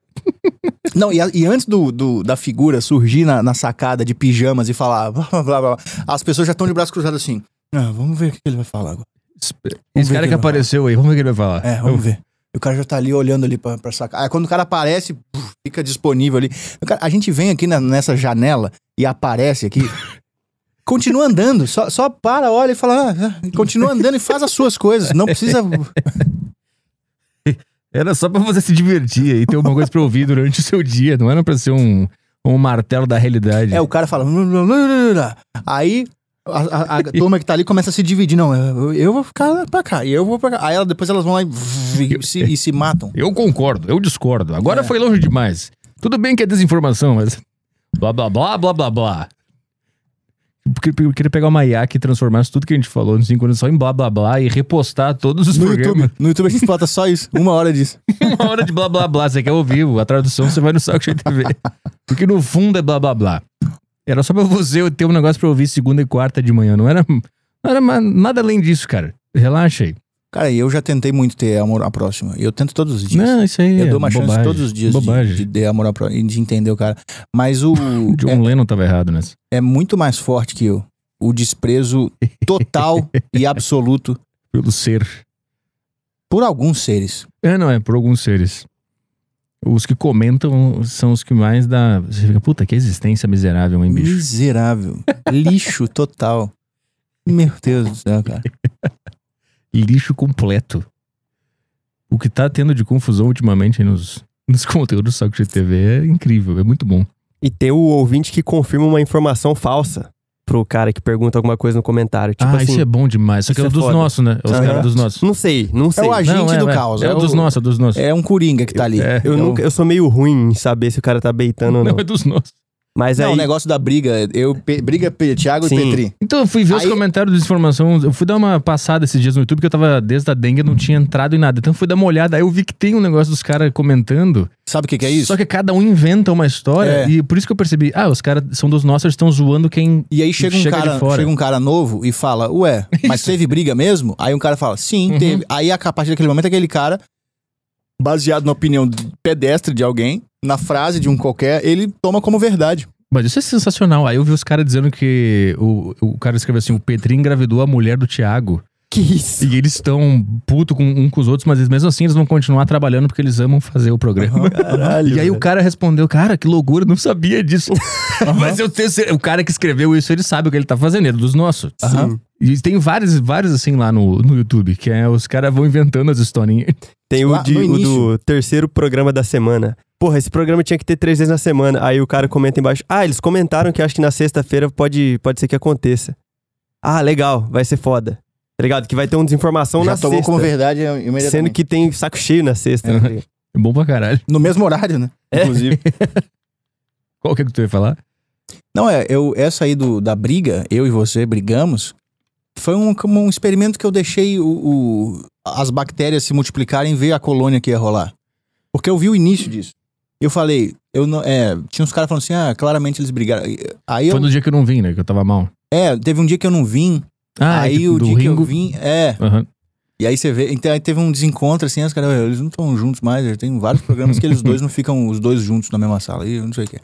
Não, e, a, e antes do, do, da figura surgir na, na, sacada de pijamas e falar blá blá blá, blá as pessoas já estão de braço cruzado assim. Ah, vamos ver o que ele vai falar agora. Vamos Esse cara que, que apareceu aí, vamos ver o que ele vai falar. É, vamos eu... ver. O cara já tá ali olhando ali pra, pra sacada. Aí quando o cara aparece, fica disponível ali. Cara, a gente vem aqui na, nessa janela e aparece aqui. continua andando, só, só para, olha e fala, ah, ah, continua andando e faz as suas coisas, não precisa. Era só para você se divertir e ter alguma coisa para ouvir durante o seu dia, não era para ser um, um martelo da realidade. É, o cara fala. Aí a, a, a turma que tá ali começa a se dividir. Não, eu, eu vou ficar pra cá, eu vou pra cá. Aí ela, depois elas vão lá e, e, se, e se, matam. Eu concordo, eu discordo. Agora é. foi longe demais. Tudo bem que é desinformação, mas. Blá blá blá blá blá blá. Porque eu queria pegar uma IA que transformasse tudo que a gente falou nos 5 anos só em blá blá blá e repostar todos os no programas. YouTube, no YouTube a gente explota só isso, uma hora disso. uma hora de blá blá blá. Você quer ouvir a tradução, você vai no Saco Cheio TV. Porque no fundo é blá blá blá. Era só pra você ter um negócio pra ouvir segunda e quarta de manhã. Não era, não era nada além disso, cara. Relaxa aí. Cara, eu já tentei muito ter amor à próxima. Eu tento todos os dias. Não, isso aí. Eu é dou uma bobagem, chance todos os dias bobagem. de, de, amor à próxima, e de entender o cara. Mas o. John é, Lennon tava errado nessa. É muito mais forte que eu. O desprezo total e absoluto. Pelo ser. Por alguns seres. É, não, é, por alguns seres. Os que comentam são os que mais dá. Você fica, puta, que existência miserável, hein, bicho? Miserável. Lixo total. Meu Deus do céu, cara. lixo completo. O que tá tendo de confusão ultimamente nos, nos conteúdos do Saco de TV é incrível, é muito bom. E ter o ouvinte que confirma uma informação falsa pro cara que pergunta alguma coisa no comentário. Tipo ah, assim, isso é bom demais. Só que é, é dos nossos, né? É os uhum. caras dos nossos. Não sei, não sei. É o agente não, é, do é, caos. É, é o dos nossos, é dos nossos. É um coringa que tá ali. eu, nunca, eu sou meio ruim em saber se o cara tá beitando ou não. Não, é dos nossos. Mas não, aí... o negócio da briga, eu pe, briga Thiago Sim. e Petri. Então eu fui ver aí... os comentários de desinformação, eu fui dar uma passada esses dias no YouTube que eu tava desde a dengue, não tinha entrado em nada. Então eu fui dar uma olhada, aí eu vi que tem um negócio dos caras comentando. Sabe o que, que, é isso? Só que cada um inventa uma história é. e por isso que eu percebi, ah, os caras são dos nossos, eles estão zoando quem E aí chega um chega cara, chega um cara novo e fala: "Ué, mas teve briga mesmo?" Aí um cara fala: "Sim, uhum. teve". Aí a partir daquele momento aquele cara baseado na opinião pedestre de alguém, na frase de um qualquer, ele toma como verdade. Mas isso é sensacional. Aí eu vi os caras dizendo que o, o cara escreveu assim: o Petri engravidou a mulher do Thiago. Que isso? E eles estão puto com um com os outros, mas eles, mesmo assim eles vão continuar trabalhando porque eles amam fazer o programa. caralho, e aí velho. o cara respondeu, cara, que loucura, não sabia disso. Uhum. mas eu tenho, o cara que escreveu isso, ele sabe o que ele tá fazendo, ele é dos nossos. Uhum. E tem vários, vários assim lá no, no YouTube, que é os caras vão inventando as historinhas. Tem o, de, o do terceiro programa da semana. Porra, esse programa tinha que ter três vezes na semana. Aí o cara comenta embaixo. Ah, eles comentaram que acho que na sexta-feira pode, pode ser que aconteça. Ah, legal, vai ser foda. Tá ligado? Que vai ter uma desinformação Já na tomou sexta. como verdade imediatamente. Sendo que tem saco cheio na sexta. Tá é. é bom pra caralho. No mesmo horário, né? É. Inclusive. Qual que é que tu ia falar? Não, é, eu, essa aí do, da briga, eu e você brigamos, foi um, como um experimento que eu deixei o, o, as bactérias se multiplicarem e ver a colônia que ia rolar. Porque eu vi o início disso. Eu falei, eu não, é, tinha uns caras falando assim, ah, claramente eles brigaram. Aí foi eu, no dia que eu não vim, né? Que eu tava mal. É, teve um dia que eu não vim, ah, aí tipo, o dia Ringo? que eu vim, é. Uhum. E aí você vê, então aí teve um desencontro assim, os caras, eles não estão juntos mais, tem vários programas que eles dois não ficam os dois juntos na mesma sala, e não sei o que.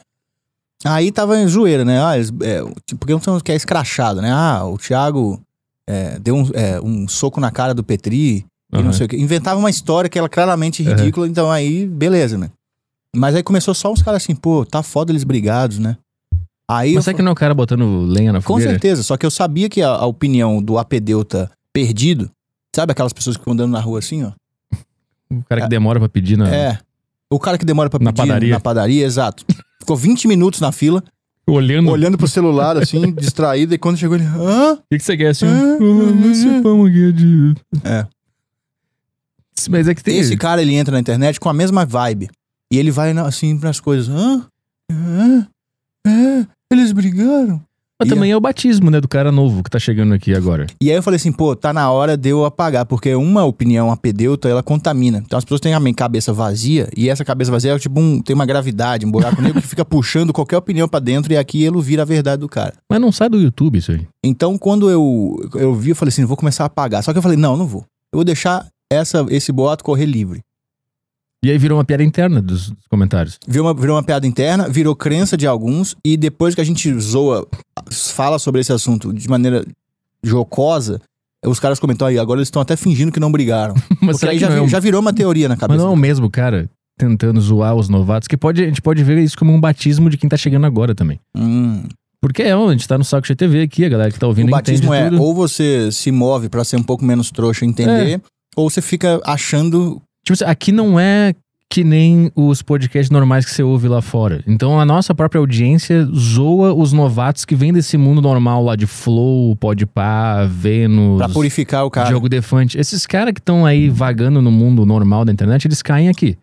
Aí tava zoeira, né? Ah, eles, é, tipo, porque não que é escrachado, né? Ah, o Thiago é, deu um, é, um soco na cara do Petri uhum. e não sei o que. Inventava uma história que era claramente ridícula, uhum. então aí, beleza, né? Mas aí começou só uns caras assim, pô, tá foda eles brigados, né? Aí Mas eu... que não é o cara botando lenha na fogueira? Com certeza, só que eu sabia que a, a opinião do apedeuta perdido, sabe aquelas pessoas que ficam andando na rua assim, ó? O cara que é. demora pra pedir na... É, o cara que demora pra pedir na padaria, na padaria exato. Ficou 20 minutos na fila, Olhando. Olhando pro celular, assim, distraído, e quando chegou ele. Hã? O que, que você quer, assim? Ah, ah, esse pão aqui é de. É. Mas é que tem. Esse cara, ele entra na internet com a mesma vibe. E ele vai, assim, pras coisas. Hã? Hã? Hã? Eles brigaram? Mas também é o batismo, né, do cara novo que tá chegando aqui agora. E aí eu falei assim, pô, tá na hora de eu apagar, porque uma opinião apedeuta, ela contamina. Então as pessoas têm a cabeça vazia, e essa cabeça vazia é tipo um, tem uma gravidade, um buraco negro que fica puxando qualquer opinião para dentro e aqui ele vira a verdade do cara. Mas não sai do YouTube isso aí. Então quando eu, eu vi, eu falei assim, vou começar a apagar. Só que eu falei, não, não vou. Eu vou deixar essa, esse boato correr livre. E aí virou uma piada interna dos, comentários. Virou uma, virou uma piada interna, virou crença de alguns, e depois que a gente zoa, fala sobre esse assunto de maneira jocosa, os caras comentam aí, agora eles estão até fingindo que não brigaram. Mas aí já, é um... já virou uma teoria na cabeça. Mas não é o mesmo cara tentando zoar os novatos, que pode, a gente pode ver isso como um batismo de quem tá chegando agora também. Hum. Porque é, a gente tá no Saco GTV aqui, a galera que tá ouvindo O batismo é, tudo. ou você se move para ser um pouco menos trouxa e entender, é. ou você fica achando Tipo, aqui não é que nem os podcasts normais que você ouve lá fora. Então a nossa própria audiência zoa os novatos que vêm desse mundo normal lá de Flow, Podpah, Vênus. Pra purificar o cara. Diogo Defante. Esses caras que estão aí vagando no mundo normal da internet, eles caem aqui.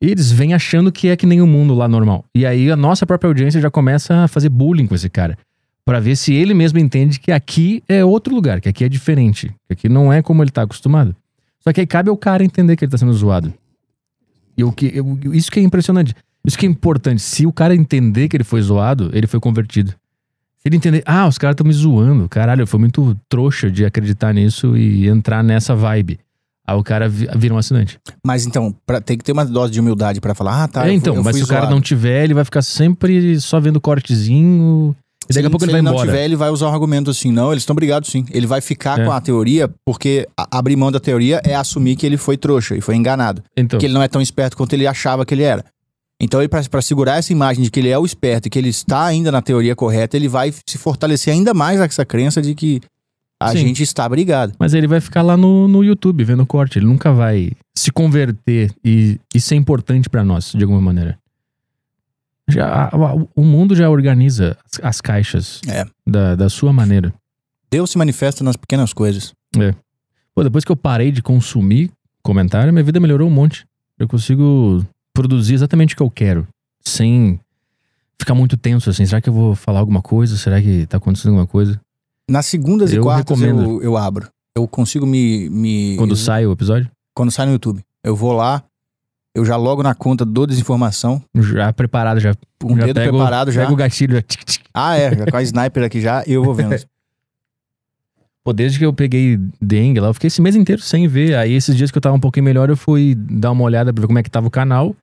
E eles vêm achando que é que nem o mundo lá normal. E aí a nossa própria audiência já começa a fazer bullying com esse cara. para ver se ele mesmo entende que aqui é outro lugar, que aqui é diferente. Que aqui não é como ele tá acostumado. Só que aí cabe ao cara entender que ele tá sendo zoado. E o que, eu, isso que é impressionante. Isso que é importante. Se o cara entender que ele foi zoado, ele foi convertido. Se ele entender, ah, os caras estão me zoando. Caralho, foi muito trouxa de acreditar nisso e entrar nessa vibe. Aí o cara vira um assinante. Mas então, pra, tem que ter uma dose de humildade para falar, ah, tá. É, então, mas se zoado. o cara não tiver, ele vai ficar sempre só vendo cortezinho e daqui a pouco ele vai embora. Se ele não tiver, ele vai usar um argumento assim, não, eles estão brigados sim. Ele vai ficar é. com a teoria, porque a, abrir mão da teoria é assumir que ele foi trouxa e foi enganado. Então. Que ele não é tão esperto quanto ele achava que ele era. Então, para segurar essa imagem de que ele é o esperto e que ele está ainda na teoria correta, ele vai se fortalecer ainda mais essa crença de que a sim. gente está brigado. Mas ele vai ficar lá no, no YouTube vendo o corte, ele nunca vai se converter e, isso é importante para nós, de alguma maneira. Já, o mundo já organiza as caixas é. da, da sua maneira. Deus se manifesta nas pequenas coisas. É. Pô, depois que eu parei de consumir comentário, minha vida melhorou um monte. Eu consigo produzir exatamente o que eu quero, sem ficar muito tenso assim. Será que eu vou falar alguma coisa? Será que tá acontecendo alguma coisa? Nas segundas eu e quartas eu, eu abro. Eu consigo me, me. Quando eu... sai o episódio? Quando sai no YouTube. Eu vou lá, eu já logo na conta do desinformação. Já preparado, já. Um já dedo pego, preparado já. Pega o gatilho. Já. Ah, é. Já com a sniper aqui já, eu vou vendo. Pô, desde que eu peguei dengue lá, eu fiquei esse mês inteiro sem ver. Aí esses dias que eu tava um pouquinho melhor, eu fui dar uma olhada pra ver como é que tava o canal.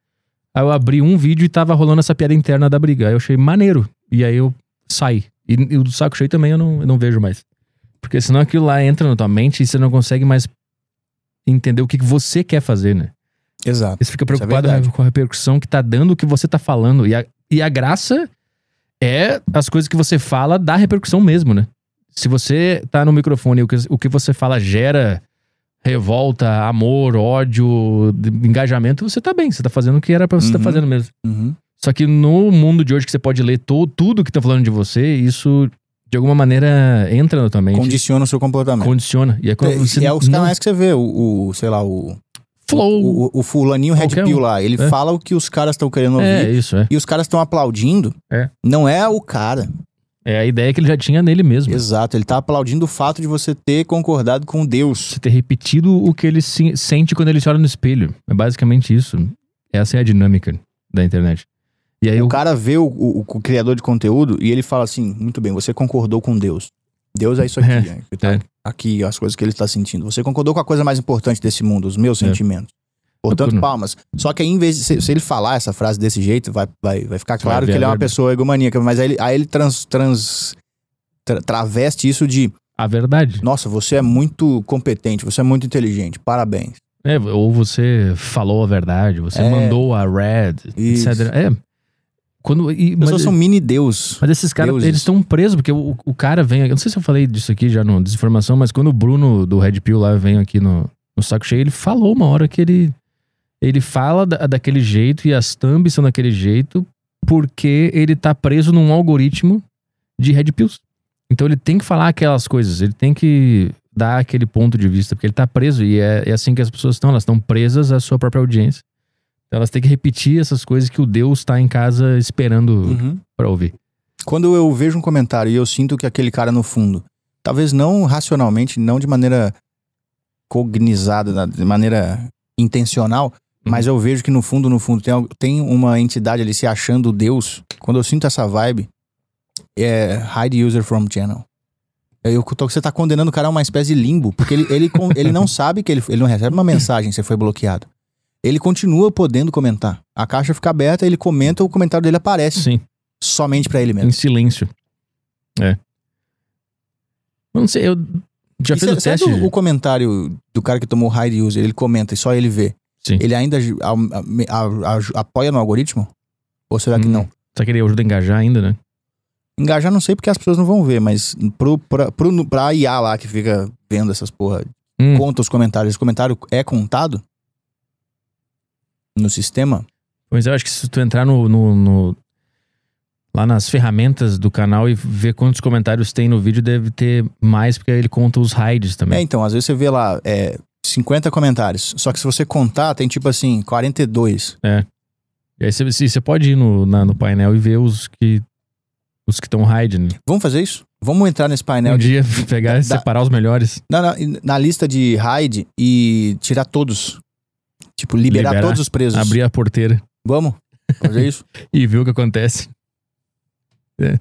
Aí eu abri um vídeo e tava rolando essa piada interna da briga. Aí eu achei maneiro. E aí eu saí. E, e o do saco cheio também eu não, eu não vejo mais. Porque senão aquilo lá entra na tua mente e você não consegue mais entender o que, que você quer fazer, né? Exato. Você fica é preocupado é com a repercussão que tá dando o que você tá falando. E a, e a graça é as coisas que você fala dá repercussão mesmo, né? Se você tá no microfone e o que, o que você fala gera revolta, amor, ódio, engajamento, você tá bem, você tá fazendo o que era pra você tá uhum. tá fazendo mesmo. Uhum. Só que no mundo de hoje que você pode ler to, tudo que tá falando de você, isso de alguma maneira entra na tua mente. Condiciona o seu comportamento. Condiciona. E é, quando é, você é os canais não... Tá que você vê, o, o sei lá, o Flow. O, o, o fulaninho Red Pill um. lá, ele é. fala o que os caras estão querendo é, ouvir. É, isso, é. E os caras estão aplaudindo. É. Não é o cara. É a ideia que ele já tinha nele mesmo. Exato, ele tá aplaudindo o fato de você ter concordado com Deus. Você ter repetido o que ele se sente quando ele se olha no espelho. É basicamente isso. Essa é a dinâmica da internet. E aí o eu... cara vê o, o, o criador de conteúdo e ele fala assim: muito bem, você concordou com Deus. Deus é isso aqui. É, é. Tá é. aqui, as coisas que ele está sentindo. Você concordou com a coisa mais importante desse mundo, os meus é. sentimentos. Portanto, é palmas. Só que aí, em vez de. Se, se, ele falar essa frase desse jeito, vai, vai, vai ficar claro vai que ele é uma pessoa egomaníaca. Mas aí ele, aí ele trans, trans, tra, traveste isso de. A verdade. Nossa, você é muito competente, você é muito inteligente, parabéns. É, ou você falou a verdade, você é, mandou a red, isso. etc. É, quando, e, As pessoas são mini deus. Mas esses caras, eles estão presos, porque o, o cara vem. Eu não sei se eu falei disso aqui já no Desinformação, mas quando o Bruno do Red Pill lá vem aqui no, no Saco Cheio, ele falou uma hora que ele. Ele fala da, daquele jeito e as thumbs são daquele jeito porque ele tá preso num algoritmo de Red Pills. Então ele tem que falar aquelas coisas, ele tem que dar aquele ponto de vista, porque ele tá preso e é, é assim que as pessoas estão, elas estão presas à sua própria audiência. Então, elas têm que repetir essas coisas que o Deus está em casa esperando uhum. para ouvir. Quando eu vejo um comentário e eu sinto que aquele cara é no fundo, talvez não racionalmente, não de maneira cognizada, de maneira intencional, uhum. mas eu vejo que no fundo, no fundo, tem, tem uma entidade ali se achando Deus. Quando eu sinto essa vibe, é hide user from channel. É, eu tô, você está condenando o cara a uma espécie de limbo, porque ele, ele, ele não sabe que ele, ele não recebe uma mensagem, você foi bloqueado ele continua podendo comentar. A caixa fica aberta, ele comenta, o comentário dele aparece. Sim. Somente para ele mesmo. Em silêncio. É. Eu não sei, eu já fiz fez o teste. O, o comentário do cara que tomou high user, ele comenta e é só ele vê. Sim. Ele ainda a, a, a, apoia no algoritmo? Ou será hum, que não? Será que ele ajuda a engajar ainda, né? Engajar não sei porque as pessoas não vão ver, mas pro, pra, pro, pra IA lá que fica vendo essas porra, hum. conta os comentários. O comentário é contado? no sistema? Pois é, eu acho que se tu entrar no, no, no, lá nas ferramentas do canal e ver quantos comentários tem no vídeo, deve ter mais, porque ele conta os hides também. É, então, às vezes você vê lá é, 50 comentários, só que se você contar, tem tipo assim, 42. É. E aí você, pode ir no, na, no painel e ver os que os que estão hiding. Né? Vamos fazer isso? Vamos entrar nesse painel. Um de, dia pegar e separar os melhores. Não, na, na lista de hide e tirar todos. Tipo, liberar, liberar todos os presos. Abrir a porteira. Vamos fazer isso. e ver o que acontece. É.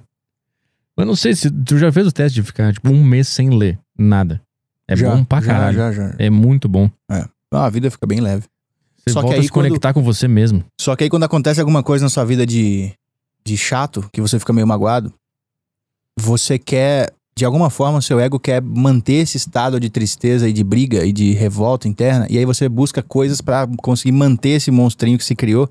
Mas não sei se tu já fez o teste de ficar, tipo, um mês sem ler nada. É já, bom pra já, caralho. Já, já, É muito bom. É. Ah, a vida fica bem leve. Você só volta que aí, se conectar com você mesmo. Só que aí quando acontece alguma coisa na sua vida de, de chato, que você fica meio magoado, você quer de alguma forma o seu ego quer manter esse estado de tristeza e de briga e de revolta interna, e aí você busca coisas para conseguir manter esse monstrinho que se criou.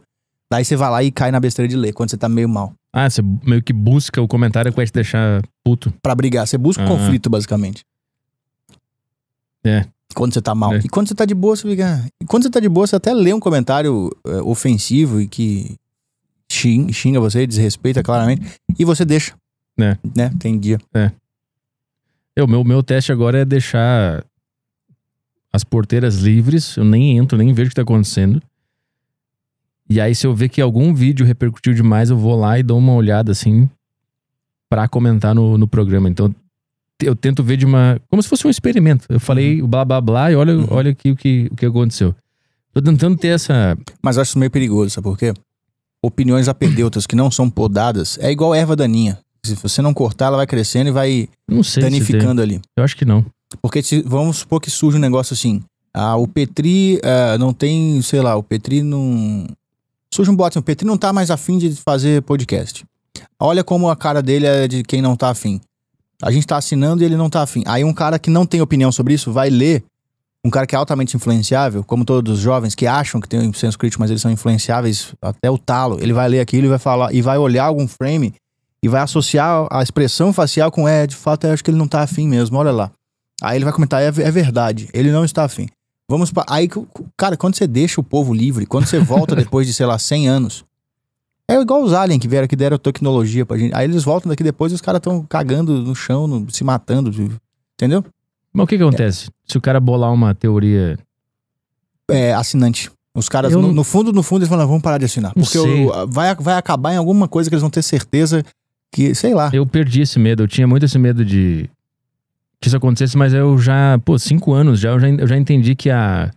Daí você vai lá e cai na besteira de ler quando você tá meio mal. Ah, você meio que busca o comentário que vai te deixar puto. Pra brigar. Você busca o ah, conflito, basicamente. É. Quando você tá mal. É. E quando você tá de boa, você fica. E quando você tá de boa, você até lê um comentário é, ofensivo e que xinga você, desrespeita claramente, e você deixa. É. Né? Tem dia. É. O meu, meu teste agora é deixar as porteiras livres, eu nem entro, nem vejo o que está acontecendo. E aí, se eu ver que algum vídeo repercutiu demais, eu vou lá e dou uma olhada assim para comentar no, no programa. Então, eu tento ver de uma. Como se fosse um experimento. Eu falei uhum. blá blá blá e olha, uhum. olha aqui o que, o que aconteceu. Tô tentando ter essa. Mas eu acho isso meio perigoso, sabe por quê? Opiniões apedeutas que não são podadas é igual erva daninha. Se você não cortar, ela vai crescendo e vai danificando ali. Eu acho que não. Porque se, vamos supor que surge um negócio assim. Ah, o Petri ah, não tem, sei lá, o Petri não. Surge um boato assim, o Petri não tá mais afim de fazer podcast. Olha como a cara dele é de quem não tá afim. A gente tá assinando e ele não tá afim. Aí um cara que não tem opinião sobre isso vai ler. Um cara que é altamente influenciável, como todos os jovens que acham que tem um senso crítico, mas eles são influenciáveis até o talo. Ele vai ler aquilo e vai falar e vai olhar algum frame e vai associar a expressão facial com é, de fato, eu acho que ele não tá afim mesmo, olha lá. Aí ele vai comentar, é, é verdade, ele não está afim. Vamos para Aí, cara, quando você deixa o povo livre, quando você volta depois de, sei lá, 100 anos, é igual os aliens que vieram que deram tecnologia pra gente. Aí eles voltam daqui depois e os caras estão cagando no chão, no, se matando, entendeu? Mas o que, que acontece? É. Se o cara bolar uma teoria. É, assinante. Os caras, eu... no, no, fundo, no fundo, eles falam, vamos parar de assinar. Porque eu, vai, vai acabar em alguma coisa que eles vão ter certeza que, sei lá. Eu perdi esse medo, eu tinha muito esse medo de que isso acontecesse, mas eu já, pô, cinco anos já, eu já, eu já entendi que a,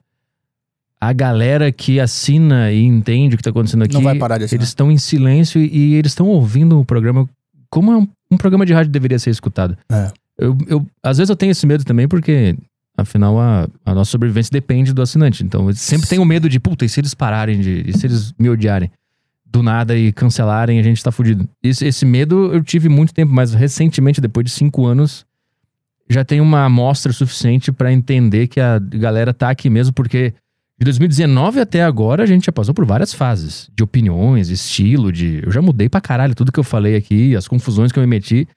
a galera que assina e entende o que tá acontecendo aqui, Não vai parar de assinar. eles estão em silêncio e, e eles estão ouvindo o programa como é um, um, programa de rádio deveria ser escutado. É. Eu, eu, às vezes eu tenho esse medo também porque Afinal, a, a, nossa sobrevivência depende do assinante. Então, eu sempre tenho medo de, puta, e se eles pararem de. E se eles me odiarem? do nada e cancelarem, a gente tá fudido. Esse, esse medo eu tive muito tempo, mas recentemente, depois de cinco anos, já tem uma amostra suficiente para entender que a galera tá aqui mesmo, porque de 2019 até agora a gente já passou por várias fases de opiniões, estilo, de. Eu já mudei pra caralho tudo que eu falei aqui, as confusões que eu me meti.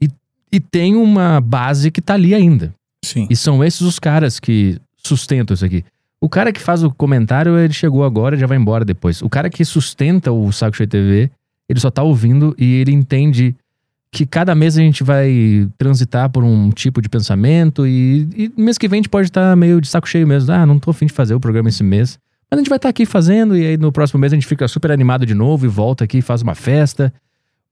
E, e tem uma base que tá ali ainda. Sim. E são esses os caras que sustentam isso aqui. O cara que faz o comentário, ele chegou agora e já vai embora depois. O cara que sustenta o Saco Cheio TV, ele só tá ouvindo e ele entende que cada mês a gente vai transitar por um tipo de pensamento e, e mês que vem a gente pode estar tá meio de saco cheio mesmo. Ah, não tô afim de fazer o programa esse mês. Mas a gente vai estar tá aqui fazendo e aí no próximo mês a gente fica super animado de novo e volta aqui e faz uma festa.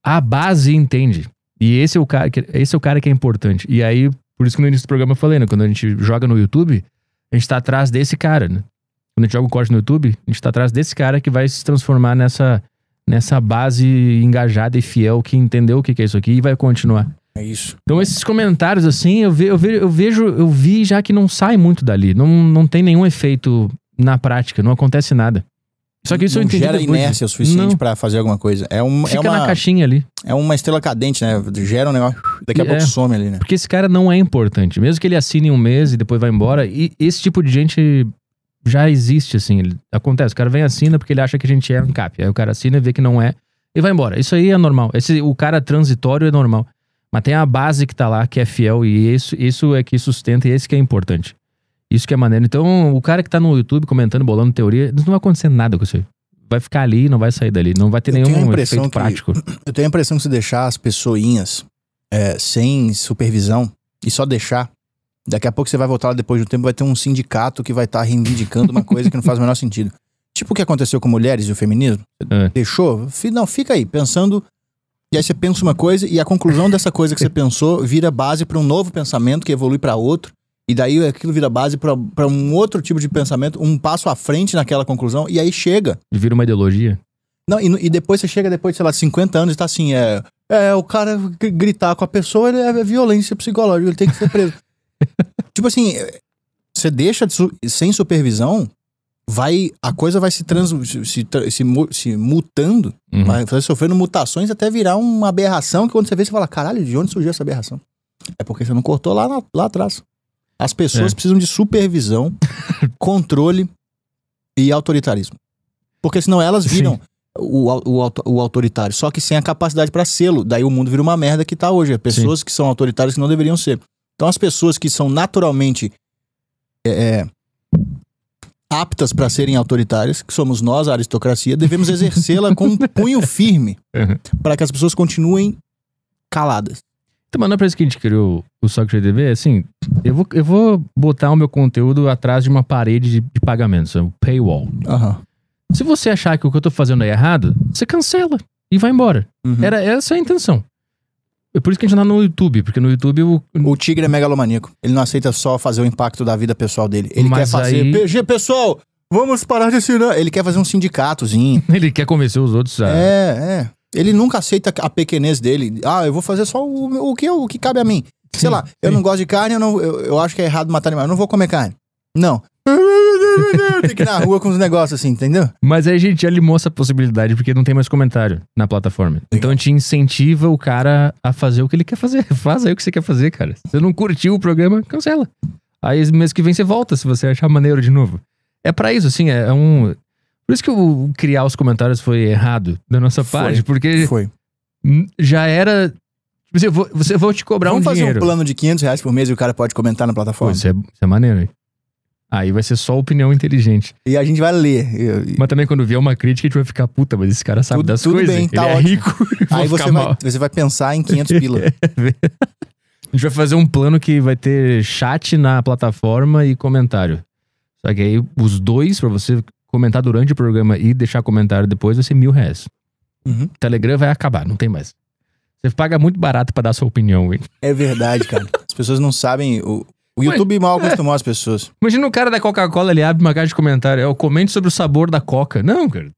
A base entende. E esse é o cara que, esse é o cara que é importante. E aí, por isso que no início do programa eu falei, né? Quando a gente joga no YouTube, a gente tá atrás desse cara, né? Quando a gente joga o código no YouTube, a gente tá atrás desse cara que vai se transformar nessa, nessa base engajada e fiel que entendeu o que, que é isso aqui e vai continuar. É isso. Então esses comentários, assim, eu, ve, eu, ve, eu vejo, eu vi já que não sai muito dali. Não, não tem nenhum efeito na prática, não acontece nada. Só que isso não eu entendi. gera depois. inércia o suficiente para fazer alguma coisa. É, Fica é uma. na caixinha ali. É uma estrela cadente, né? Gera um negócio. Daqui a é, pouco some ali, né? Porque esse cara não é importante. Mesmo que ele assine um mês e depois vá embora, e esse tipo de gente já existe, assim. Ele, acontece. O cara vem assina porque ele acha que a gente é um cap. Aí o cara assina e vê que não é e vai embora. Isso aí é normal. Esse, o cara transitório é normal. Mas tem a base que tá lá, que é fiel, e isso, isso é que sustenta e esse que é importante. Isso que é maneiro. Então, o cara que tá no YouTube comentando, bolando teoria, não vai acontecer nada com isso aí. Vai ficar ali não vai sair dali. Não vai ter eu nenhum efeito que, prático. Eu tenho a impressão que se deixar as pessoinhas é, sem supervisão e só deixar, daqui a pouco você vai voltar lá depois de um tempo, vai ter um sindicato que vai estar tá reivindicando uma coisa que não faz o menor sentido. Tipo o que aconteceu com mulheres e o feminismo. É. Deixou? Não, fica aí, pensando e aí você pensa uma coisa e a conclusão dessa coisa que você pensou vira base para um novo pensamento que evolui para outro. E daí aquilo vira base para um outro tipo de pensamento, um passo à frente naquela conclusão, e aí chega. E vira uma ideologia? Não, e, e depois você chega, depois, sei lá, 50 anos, e tá assim, é. É, o cara gritar com a pessoa, ele é, é violência psicológica, ele tem que ser preso. tipo assim, você deixa de su sem supervisão, vai a coisa vai se trans se, se, se, se mutando, uhum. vai sofrendo mutações até virar uma aberração que quando você vê, você fala, caralho, de onde surgiu essa aberração? É porque você não cortou lá, na, lá atrás. As pessoas é. precisam de supervisão, controle e autoritarismo. Porque senão elas viram o, o, o, autoritário, só que sem a capacidade para selo. Daí o mundo vira uma merda que tá hoje. É pessoas Sim. que são autoritárias que não deveriam ser. Então as pessoas que são naturalmente é, é aptas para serem autoritárias, que somos nós, a aristocracia, devemos exercê-la com um punho firme uhum. para que as pessoas continuem caladas. Então, na é isso que a gente criou o Socrates TV, é assim, eu vou, eu vou botar o meu conteúdo atrás de uma parede de, de pagamentos, um é paywall. Uhum. Se você achar que o que eu tô fazendo é errado, você cancela e vai embora. Uhum. Era essa é a intenção. É por isso que a gente tá no YouTube, porque no YouTube o... o tigre é megalomaníaco. Ele não aceita só fazer o impacto da vida pessoal dele. Ele Mas quer fazer... Aí... PG, pessoal, vamos parar de ensinar. Ele quer fazer um sindicatozinho. Ele quer convencer os outros a... É, é. Ele nunca aceita a pequenez dele. Ah, eu vou fazer só o, o, que, o que cabe a mim. Sei lá, eu não gosto de carne, eu, não, eu, eu acho que é errado matar animal. Eu não vou comer carne. Não. tem que ir na rua com os negócios assim, entendeu? Mas aí a gente já limou essa possibilidade porque não tem mais comentário na plataforma. Então te incentiva o cara a fazer o que ele quer fazer. Faz aí o que você quer fazer, cara. Se você não curtiu o programa, cancela. Aí mês que vem você volta se você achar maneiro de novo. É para isso, assim, é, é um. Por isso que o criar os comentários foi errado da nossa foi, parte, porque foi. já era. Você, tipo assim, vou, você vou te cobrar Vamos um dinheiro. Vamos fazer um plano de 500 reais por mês e o cara pode comentar na plataforma? Pô, isso, é, isso é maneiro, hein? Aí vai ser só opinião inteligente. E a gente vai ler. Mas também quando vier uma crítica, a gente vai ficar, puta, mas esse cara sabe tudo, das tudo coisas. Bem, tá Ele é ótimo. é rico. Aí você vai, você vai pensar em 500 pila. É a gente vai fazer um plano que vai ter chat na plataforma e comentário. Só que aí os dois, pra você comentar durante o programa e deixar comentário depois vai ser mil reais. Uhum. Telegram vai acabar, não tem mais. Você paga muito barato para dar sua opinião, hein? É verdade, cara. As pessoas não sabem. O, o YouTube Mas, mal é. acostumou é. as pessoas. Imagina o cara da Coca-Cola, ele abre uma caixa de comentário. é Eu comente sobre o sabor da Coca. Não, cara.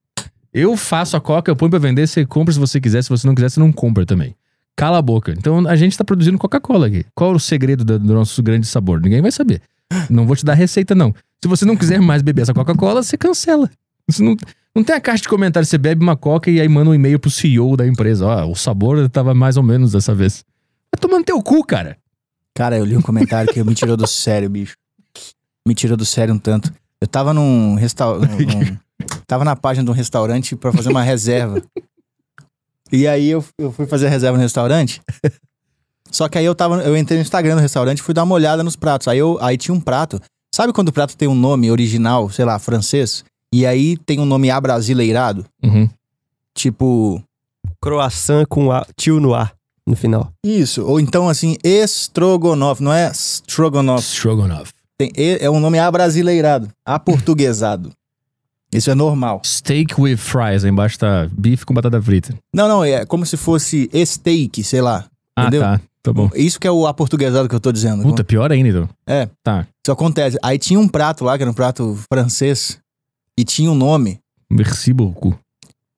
Eu faço a Coca, eu ponho pra vender, você compra se você quiser. Se você não quiser, você não compra também. Cala a boca. Então a gente tá produzindo Coca-Cola aqui. Qual é o segredo do, do nosso grande sabor? Ninguém vai saber. Não vou te dar receita, não. Se você não quiser mais beber essa Coca-Cola, você cancela. Você não, não tem a caixa de comentários, você bebe uma Coca e aí manda um e-mail pro CEO da empresa. Ó, o sabor tava mais ou menos dessa vez. Tá tomando teu cu, cara. Cara, eu li um comentário que me tirou do sério, bicho. Me tirou do sério um tanto. Eu tava num restaurante. Num... Tava na página de um restaurante para fazer uma reserva. E aí eu, eu fui fazer a reserva no restaurante. Só que aí eu tava. Eu entrei no Instagram do restaurante e fui dar uma olhada nos pratos. Aí, eu, aí tinha um prato Sabe quando o prato tem um nome original, sei lá, francês, e aí tem um nome abrasileirado? Uhum. Tipo. Croissant com a, tio no ar no final. Isso, ou então assim, estrogonofe, não é strogonoff. Strogonoff. Tem, é um nome abrasileirado, aportuguesado. Isso é normal. Steak with fries, aí embaixo tá bife com batata frita. Não, não, é como se fosse steak, sei lá. Ah, entendeu? tá. Tá bom. Isso que é o aportuguesado que eu tô dizendo. Puta, pior ainda, então. É. Tá. Isso acontece. Aí tinha um prato lá, que era um prato francês, e tinha um nome. Merci beaucoup.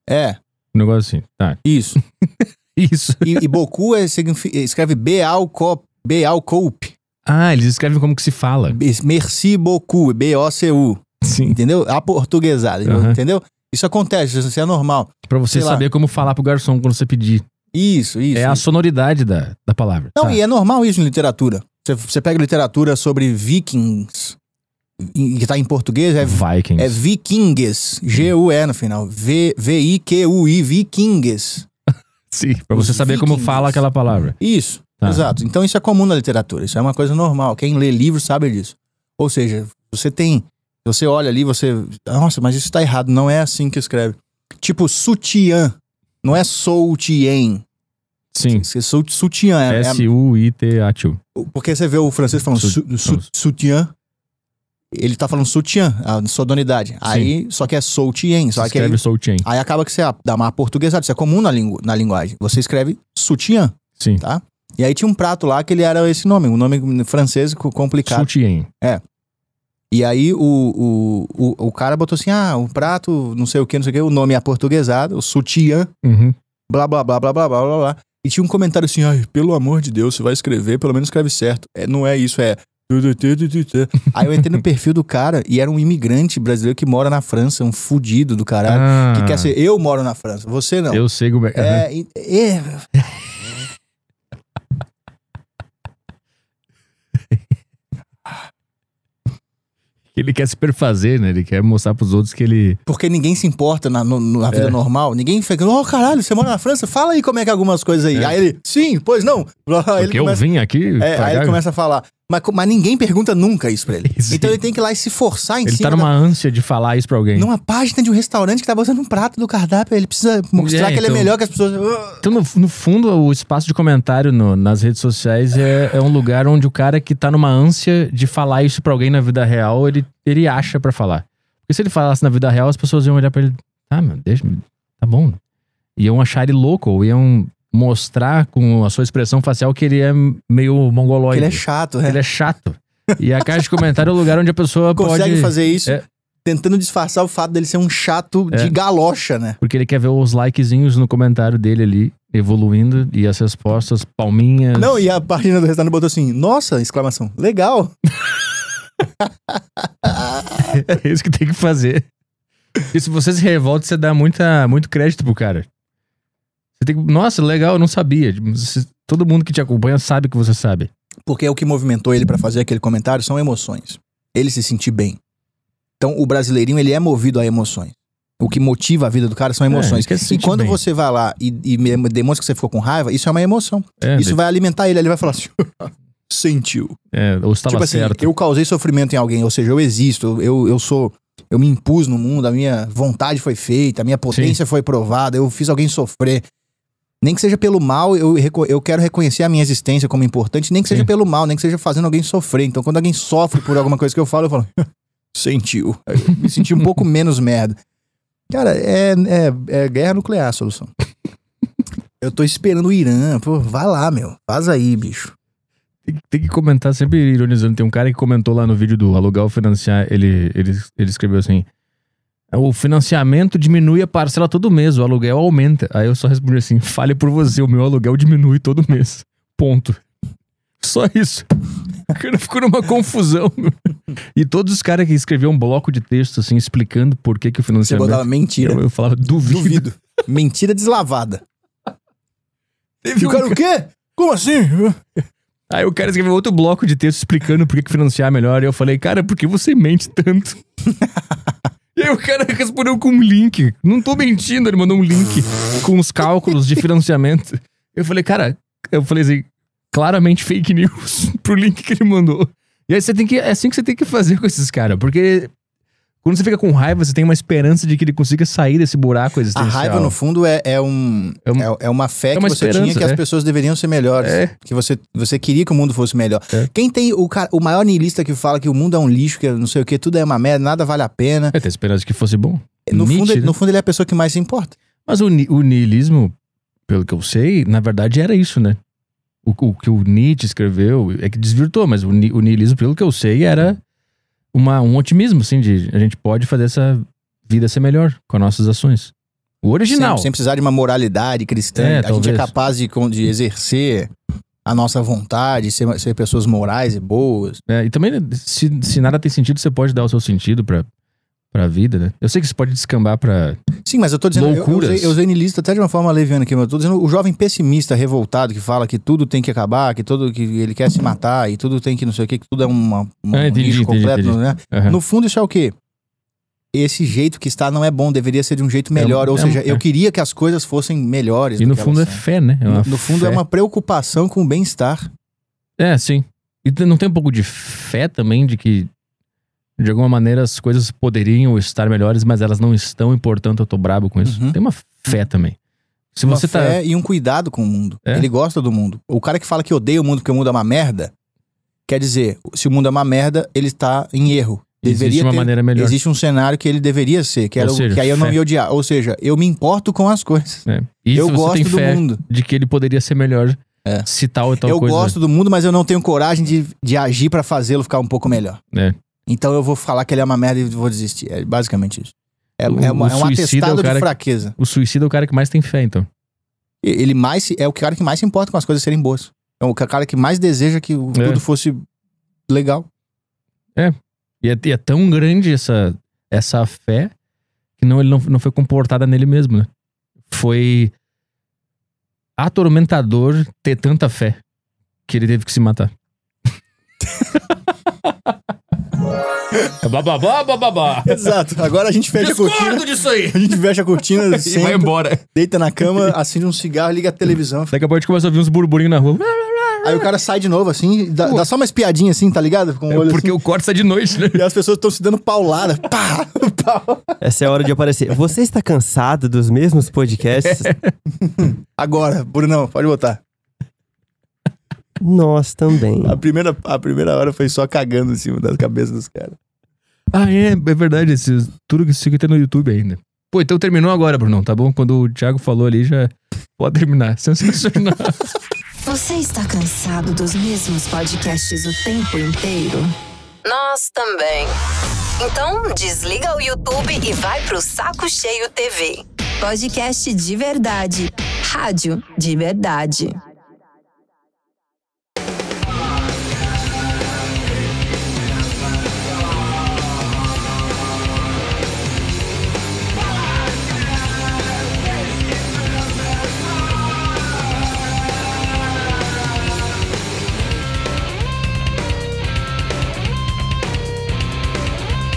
É. Um negócio assim, tá. Isso. Isso. E, e Boku é, escreve B-A-U-C-O-P. Ah, eles escrevem como que se fala. Merci beaucoup, é B-O-C-U. Sim. Entendeu? Aportuguesado, uhum. entendeu? Isso acontece, isso é normal. Pra você Sei saber lá. como falar pro garçom quando você pedir. Isso, isso. É isso. a sonoridade da, da palavra. Não, tá. e é normal isso em literatura. Você pega literatura sobre vikings, que tá em português, é Vikings. É Vikings. G-U-E no final. V-I-Q-U-I, Vikings. Sim, pra você Os saber vikings. como fala aquela palavra. Isso, tá. exato. Então isso é comum na literatura, isso é uma coisa normal. Quem lê livro sabe disso. Ou seja, você tem. Você olha ali, você. Nossa, mas isso tá errado, não é assim que escreve. Tipo, sutiã. Não é soutien. Sim. Sou sutiã. É, é S-U-I-T-A-T-U. Porque você vê o francês falando sutiã. Ele tá falando Soutien, a sua donidade. Aí, só que é soutien. Só que escreve soutien. Aí acaba que você ah, dá uma portuguesada. Isso é comum na, lingu, na linguagem. Você escreve Soutien. Sim. Tá? E aí tinha um prato lá que ele era esse nome, um nome francês complicado. Soutien. É. E aí o, o, o, o, cara botou assim: ah, um prato, não sei o que, não sei o que, o nome é aportuguesado, o sutiã, uhum. blá, blá, blá, blá, blá, blá, blá, blá. E tinha um comentário assim: ai, pelo amor de Deus, você vai escrever, pelo menos escreve certo. É, não é isso, é. Aí eu entrei no perfil do cara e era um imigrante brasileiro que mora na França, um fudido do caralho. Ah. Que quer ser, eu moro na França, você não. Eu sei como é. é, é... ele quer se perfazer, né? Ele quer mostrar pros outros que ele. Porque ninguém se importa na, no, na vida é. normal. Ninguém fica, oh, caralho, você mora na França? Fala aí como é que é algumas coisas aí. É. Aí ele, sim, pois não. Porque ele começa, eu vim aqui. É, aí ele começa a falar. Mas, mas ninguém pergunta nunca isso pra ele. Sim. Então ele tem que ir lá e se forçar em ele tá cima. Ele tá numa da... ânsia de falar isso pra alguém. Numa página de um restaurante que tá botando um prato do cardápio, ele precisa mostrar é, que ele é então. melhor que as pessoas. Então, no, no fundo, o espaço de comentário no, nas redes sociais é, é um lugar onde o cara que tá numa ânsia de falar isso pra alguém na vida real, ele, ele acha pra falar. Porque se ele falasse na vida real, as pessoas iam olhar pra ele. Ah, meu, deixa. Tá bom. Né? Iam achar ele louco, ou iam mostrar com a sua expressão facial que ele é meio mongoloide. Que ele é chato, né? Ele é chato. E a caixa de comentário é o lugar onde a pessoa Consegue pode... Consegue fazer isso é... tentando disfarçar o fato dele ser um chato é. de galocha, né? Porque ele quer ver os likezinhos no comentário dele ali, evoluindo, e as respostas, palminhas... Não, e a página do restaurante botou assim, nossa, exclamação, legal! é isso que tem que fazer. E se você se revolta, você dá muita, muito crédito pro cara. Você tem que, nossa, legal, eu não sabia. Todo mundo que te acompanha sabe que você sabe. Porque o que movimentou ele para fazer aquele comentário são emoções. Ele se sentir bem. Então, o brasileirinho, ele é movido a emoções. O que motiva a vida do cara são é, emoções. É, se e quando bem. você vai lá e, e, demonstra que você ficou com raiva, isso é uma emoção. É, isso de... vai alimentar ele. Ele vai falar assim: sentiu. É, ou estava tipo assim, certo. Eu causei sofrimento em alguém, ou seja, eu existo, eu, eu sou. Eu me impus no mundo, a minha vontade foi feita, a minha potência Sim. foi provada, eu fiz alguém sofrer. Nem que seja pelo mal, eu, eu quero reconhecer a minha existência como importante, nem que seja Sim. pelo mal, nem que seja fazendo alguém sofrer. Então, quando alguém sofre por alguma coisa que eu falo, eu falo, sentiu. Eu me senti um pouco menos merda. Cara, é, é, é guerra nuclear a solução. Eu tô esperando o Irã. Pô, vai lá, meu. Faz aí, bicho. Tem, que comentar, sempre ironizando. Tem um cara que comentou lá no vídeo do Alugar ou Financiar. Ele, ele, ele escreveu assim: é, o financiamento diminui a parcela todo mês, o aluguel aumenta. Aí eu só respondi assim: fale por você, o meu aluguel diminui todo mês. Ponto. Só isso. O cara ficou numa confusão. E todos os caras que escreviam um bloco de texto, assim, explicando por que, que o financiamento. Você botava mentira. Eu, eu falava, duvido. Duvido. Mentira deslavada. Teve e o cara, o quê? Como assim? Aí o cara escreveu outro bloco de texto explicando por que, que financiar melhor. E eu falei, cara, por que você mente tanto? E aí o cara respondeu com um link. Não tô mentindo, ele mandou um link com os cálculos de financiamento. Eu falei, cara, eu falei assim, claramente fake news pro link que ele mandou. E aí você tem que. É assim que você tem que fazer com esses caras, porque quando você fica com raiva, você tem uma esperança de que ele consiga sair desse buraco existencial. A raiva, no fundo, é, é um, é, um, é, é uma fé é uma que você tinha que as é. pessoas deveriam ser melhores. É. Que você, você queria que o mundo fosse melhor. Quem tem o, cara, o maior niilista que fala que o mundo é um lixo, que não sei o que, tudo é uma merda, nada vale a pena. É, tem esperança de que fosse bom. No, Nietzsche, fundo, né? no fundo, ele é a pessoa que mais se importa. Mas o, o niilismo, pelo que eu sei, na verdade era isso, né? O, o, que o Nietzsche escreveu é que desvirtou, mas o, o niilismo, pelo que eu sei, era uma, um otimismo, assim, de a gente pode fazer essa vida ser melhor com as nossas ações. O original. Sem, sem precisar de uma moralidade cristã. É, a talvez. gente é capaz de, de exercer a nossa vontade, ser, ser pessoas morais e boas. É, e também, se, se nada tem sentido, você pode dar o seu sentido para pra vida, né? Eu sei que isso pode descambar pra. Sim, mas eu tô dizendo. Loucuras. Eu, eu, usei, usei até de uma forma leviana aqui, mas eu tô dizendo o jovem pessimista revoltado que fala que tudo tem que acabar, que tudo que ele quer se matar e tudo tem que não sei o que, que tudo é uma, uma ah, entendi, um lixo é, completo, entendi, entendi. né? Uhum. No fundo, isso é o quê? Esse jeito que está não é bom, deveria ser de um jeito melhor. É Ou é seja, eu é. queria que as coisas fossem melhores. E no é né? fundo é fé, né? no, no fundo fé. é uma preocupação com o bem-estar. É, sim. E não tem um pouco de fé também de que de alguma maneira as coisas poderiam estar melhores, mas elas não estão e, portanto, eu tô brabo com isso. Uhum. Tem uma fé uhum. também. Se uma você tá fé e um cuidado com o mundo. É? Ele gosta do mundo. O cara que fala que odeia o mundo porque o mundo é uma merda, quer dizer, se o mundo é uma merda, ele está em erro. Deveria existe uma ter, maneira melhor. Existe um cenário que ele deveria ser, que, era seja, o, que aí eu não fé. me odiar. Ou seja, eu me importo com as coisas. É. eu gosto do mundo. De que ele poderia ser melhor é. se tal e tal eu coisa. Eu gosto do mundo, mas eu não tenho coragem de, de agir para fazê-lo ficar um pouco melhor. É. Então eu vou falar que ele é uma merda e vou desistir. É basicamente isso. É, o, é, uma, é um é atestado é de fraqueza. Que, o suicida é o cara que mais tem fé, então. Ele mais é o cara que mais se importa com as coisas serem boas. É o cara que mais deseja que é. tudo fosse legal. É. E, é. e é, tão grande essa, essa fé que não, ele não, não foi comportada nele mesmo, né? Foi atormentador ter tanta fé que ele teve que se matar. Bababá, bababá. Exato. Agora a gente fecha Discordo a cortina. disso aí. A gente fecha a cortina senta, e vai embora. Deita na cama, acende um cigarro, liga a televisão. Daqui a pouco a gente começa a ouvir uns burburinhos na rua. Aí o cara sai de novo, assim, dá, dá só uma espiadinha assim, tá ligado? Com o é porque assim. o corte sai de noite, né? E as pessoas estão se dando paulada. Pá, pau. Essa é a hora de aparecer. Você está cansado dos mesmos podcasts? Agora, Brunão, pode botar. Nós também. A primeira, a primeira hora foi só cagando em cima das cabeças dos caras. Ah, é, é verdade. Esse, tudo que isso aqui tem no YouTube ainda. Pô, então terminou agora, Brunão, tá bom? Quando o Thiago falou ali, já pode terminar. Sensacional. Você está cansado dos mesmos podcasts o tempo inteiro? Nós também. Então, desliga o YouTube e vai pro Saco Cheio TV. Podcast de verdade. Rádio de verdade.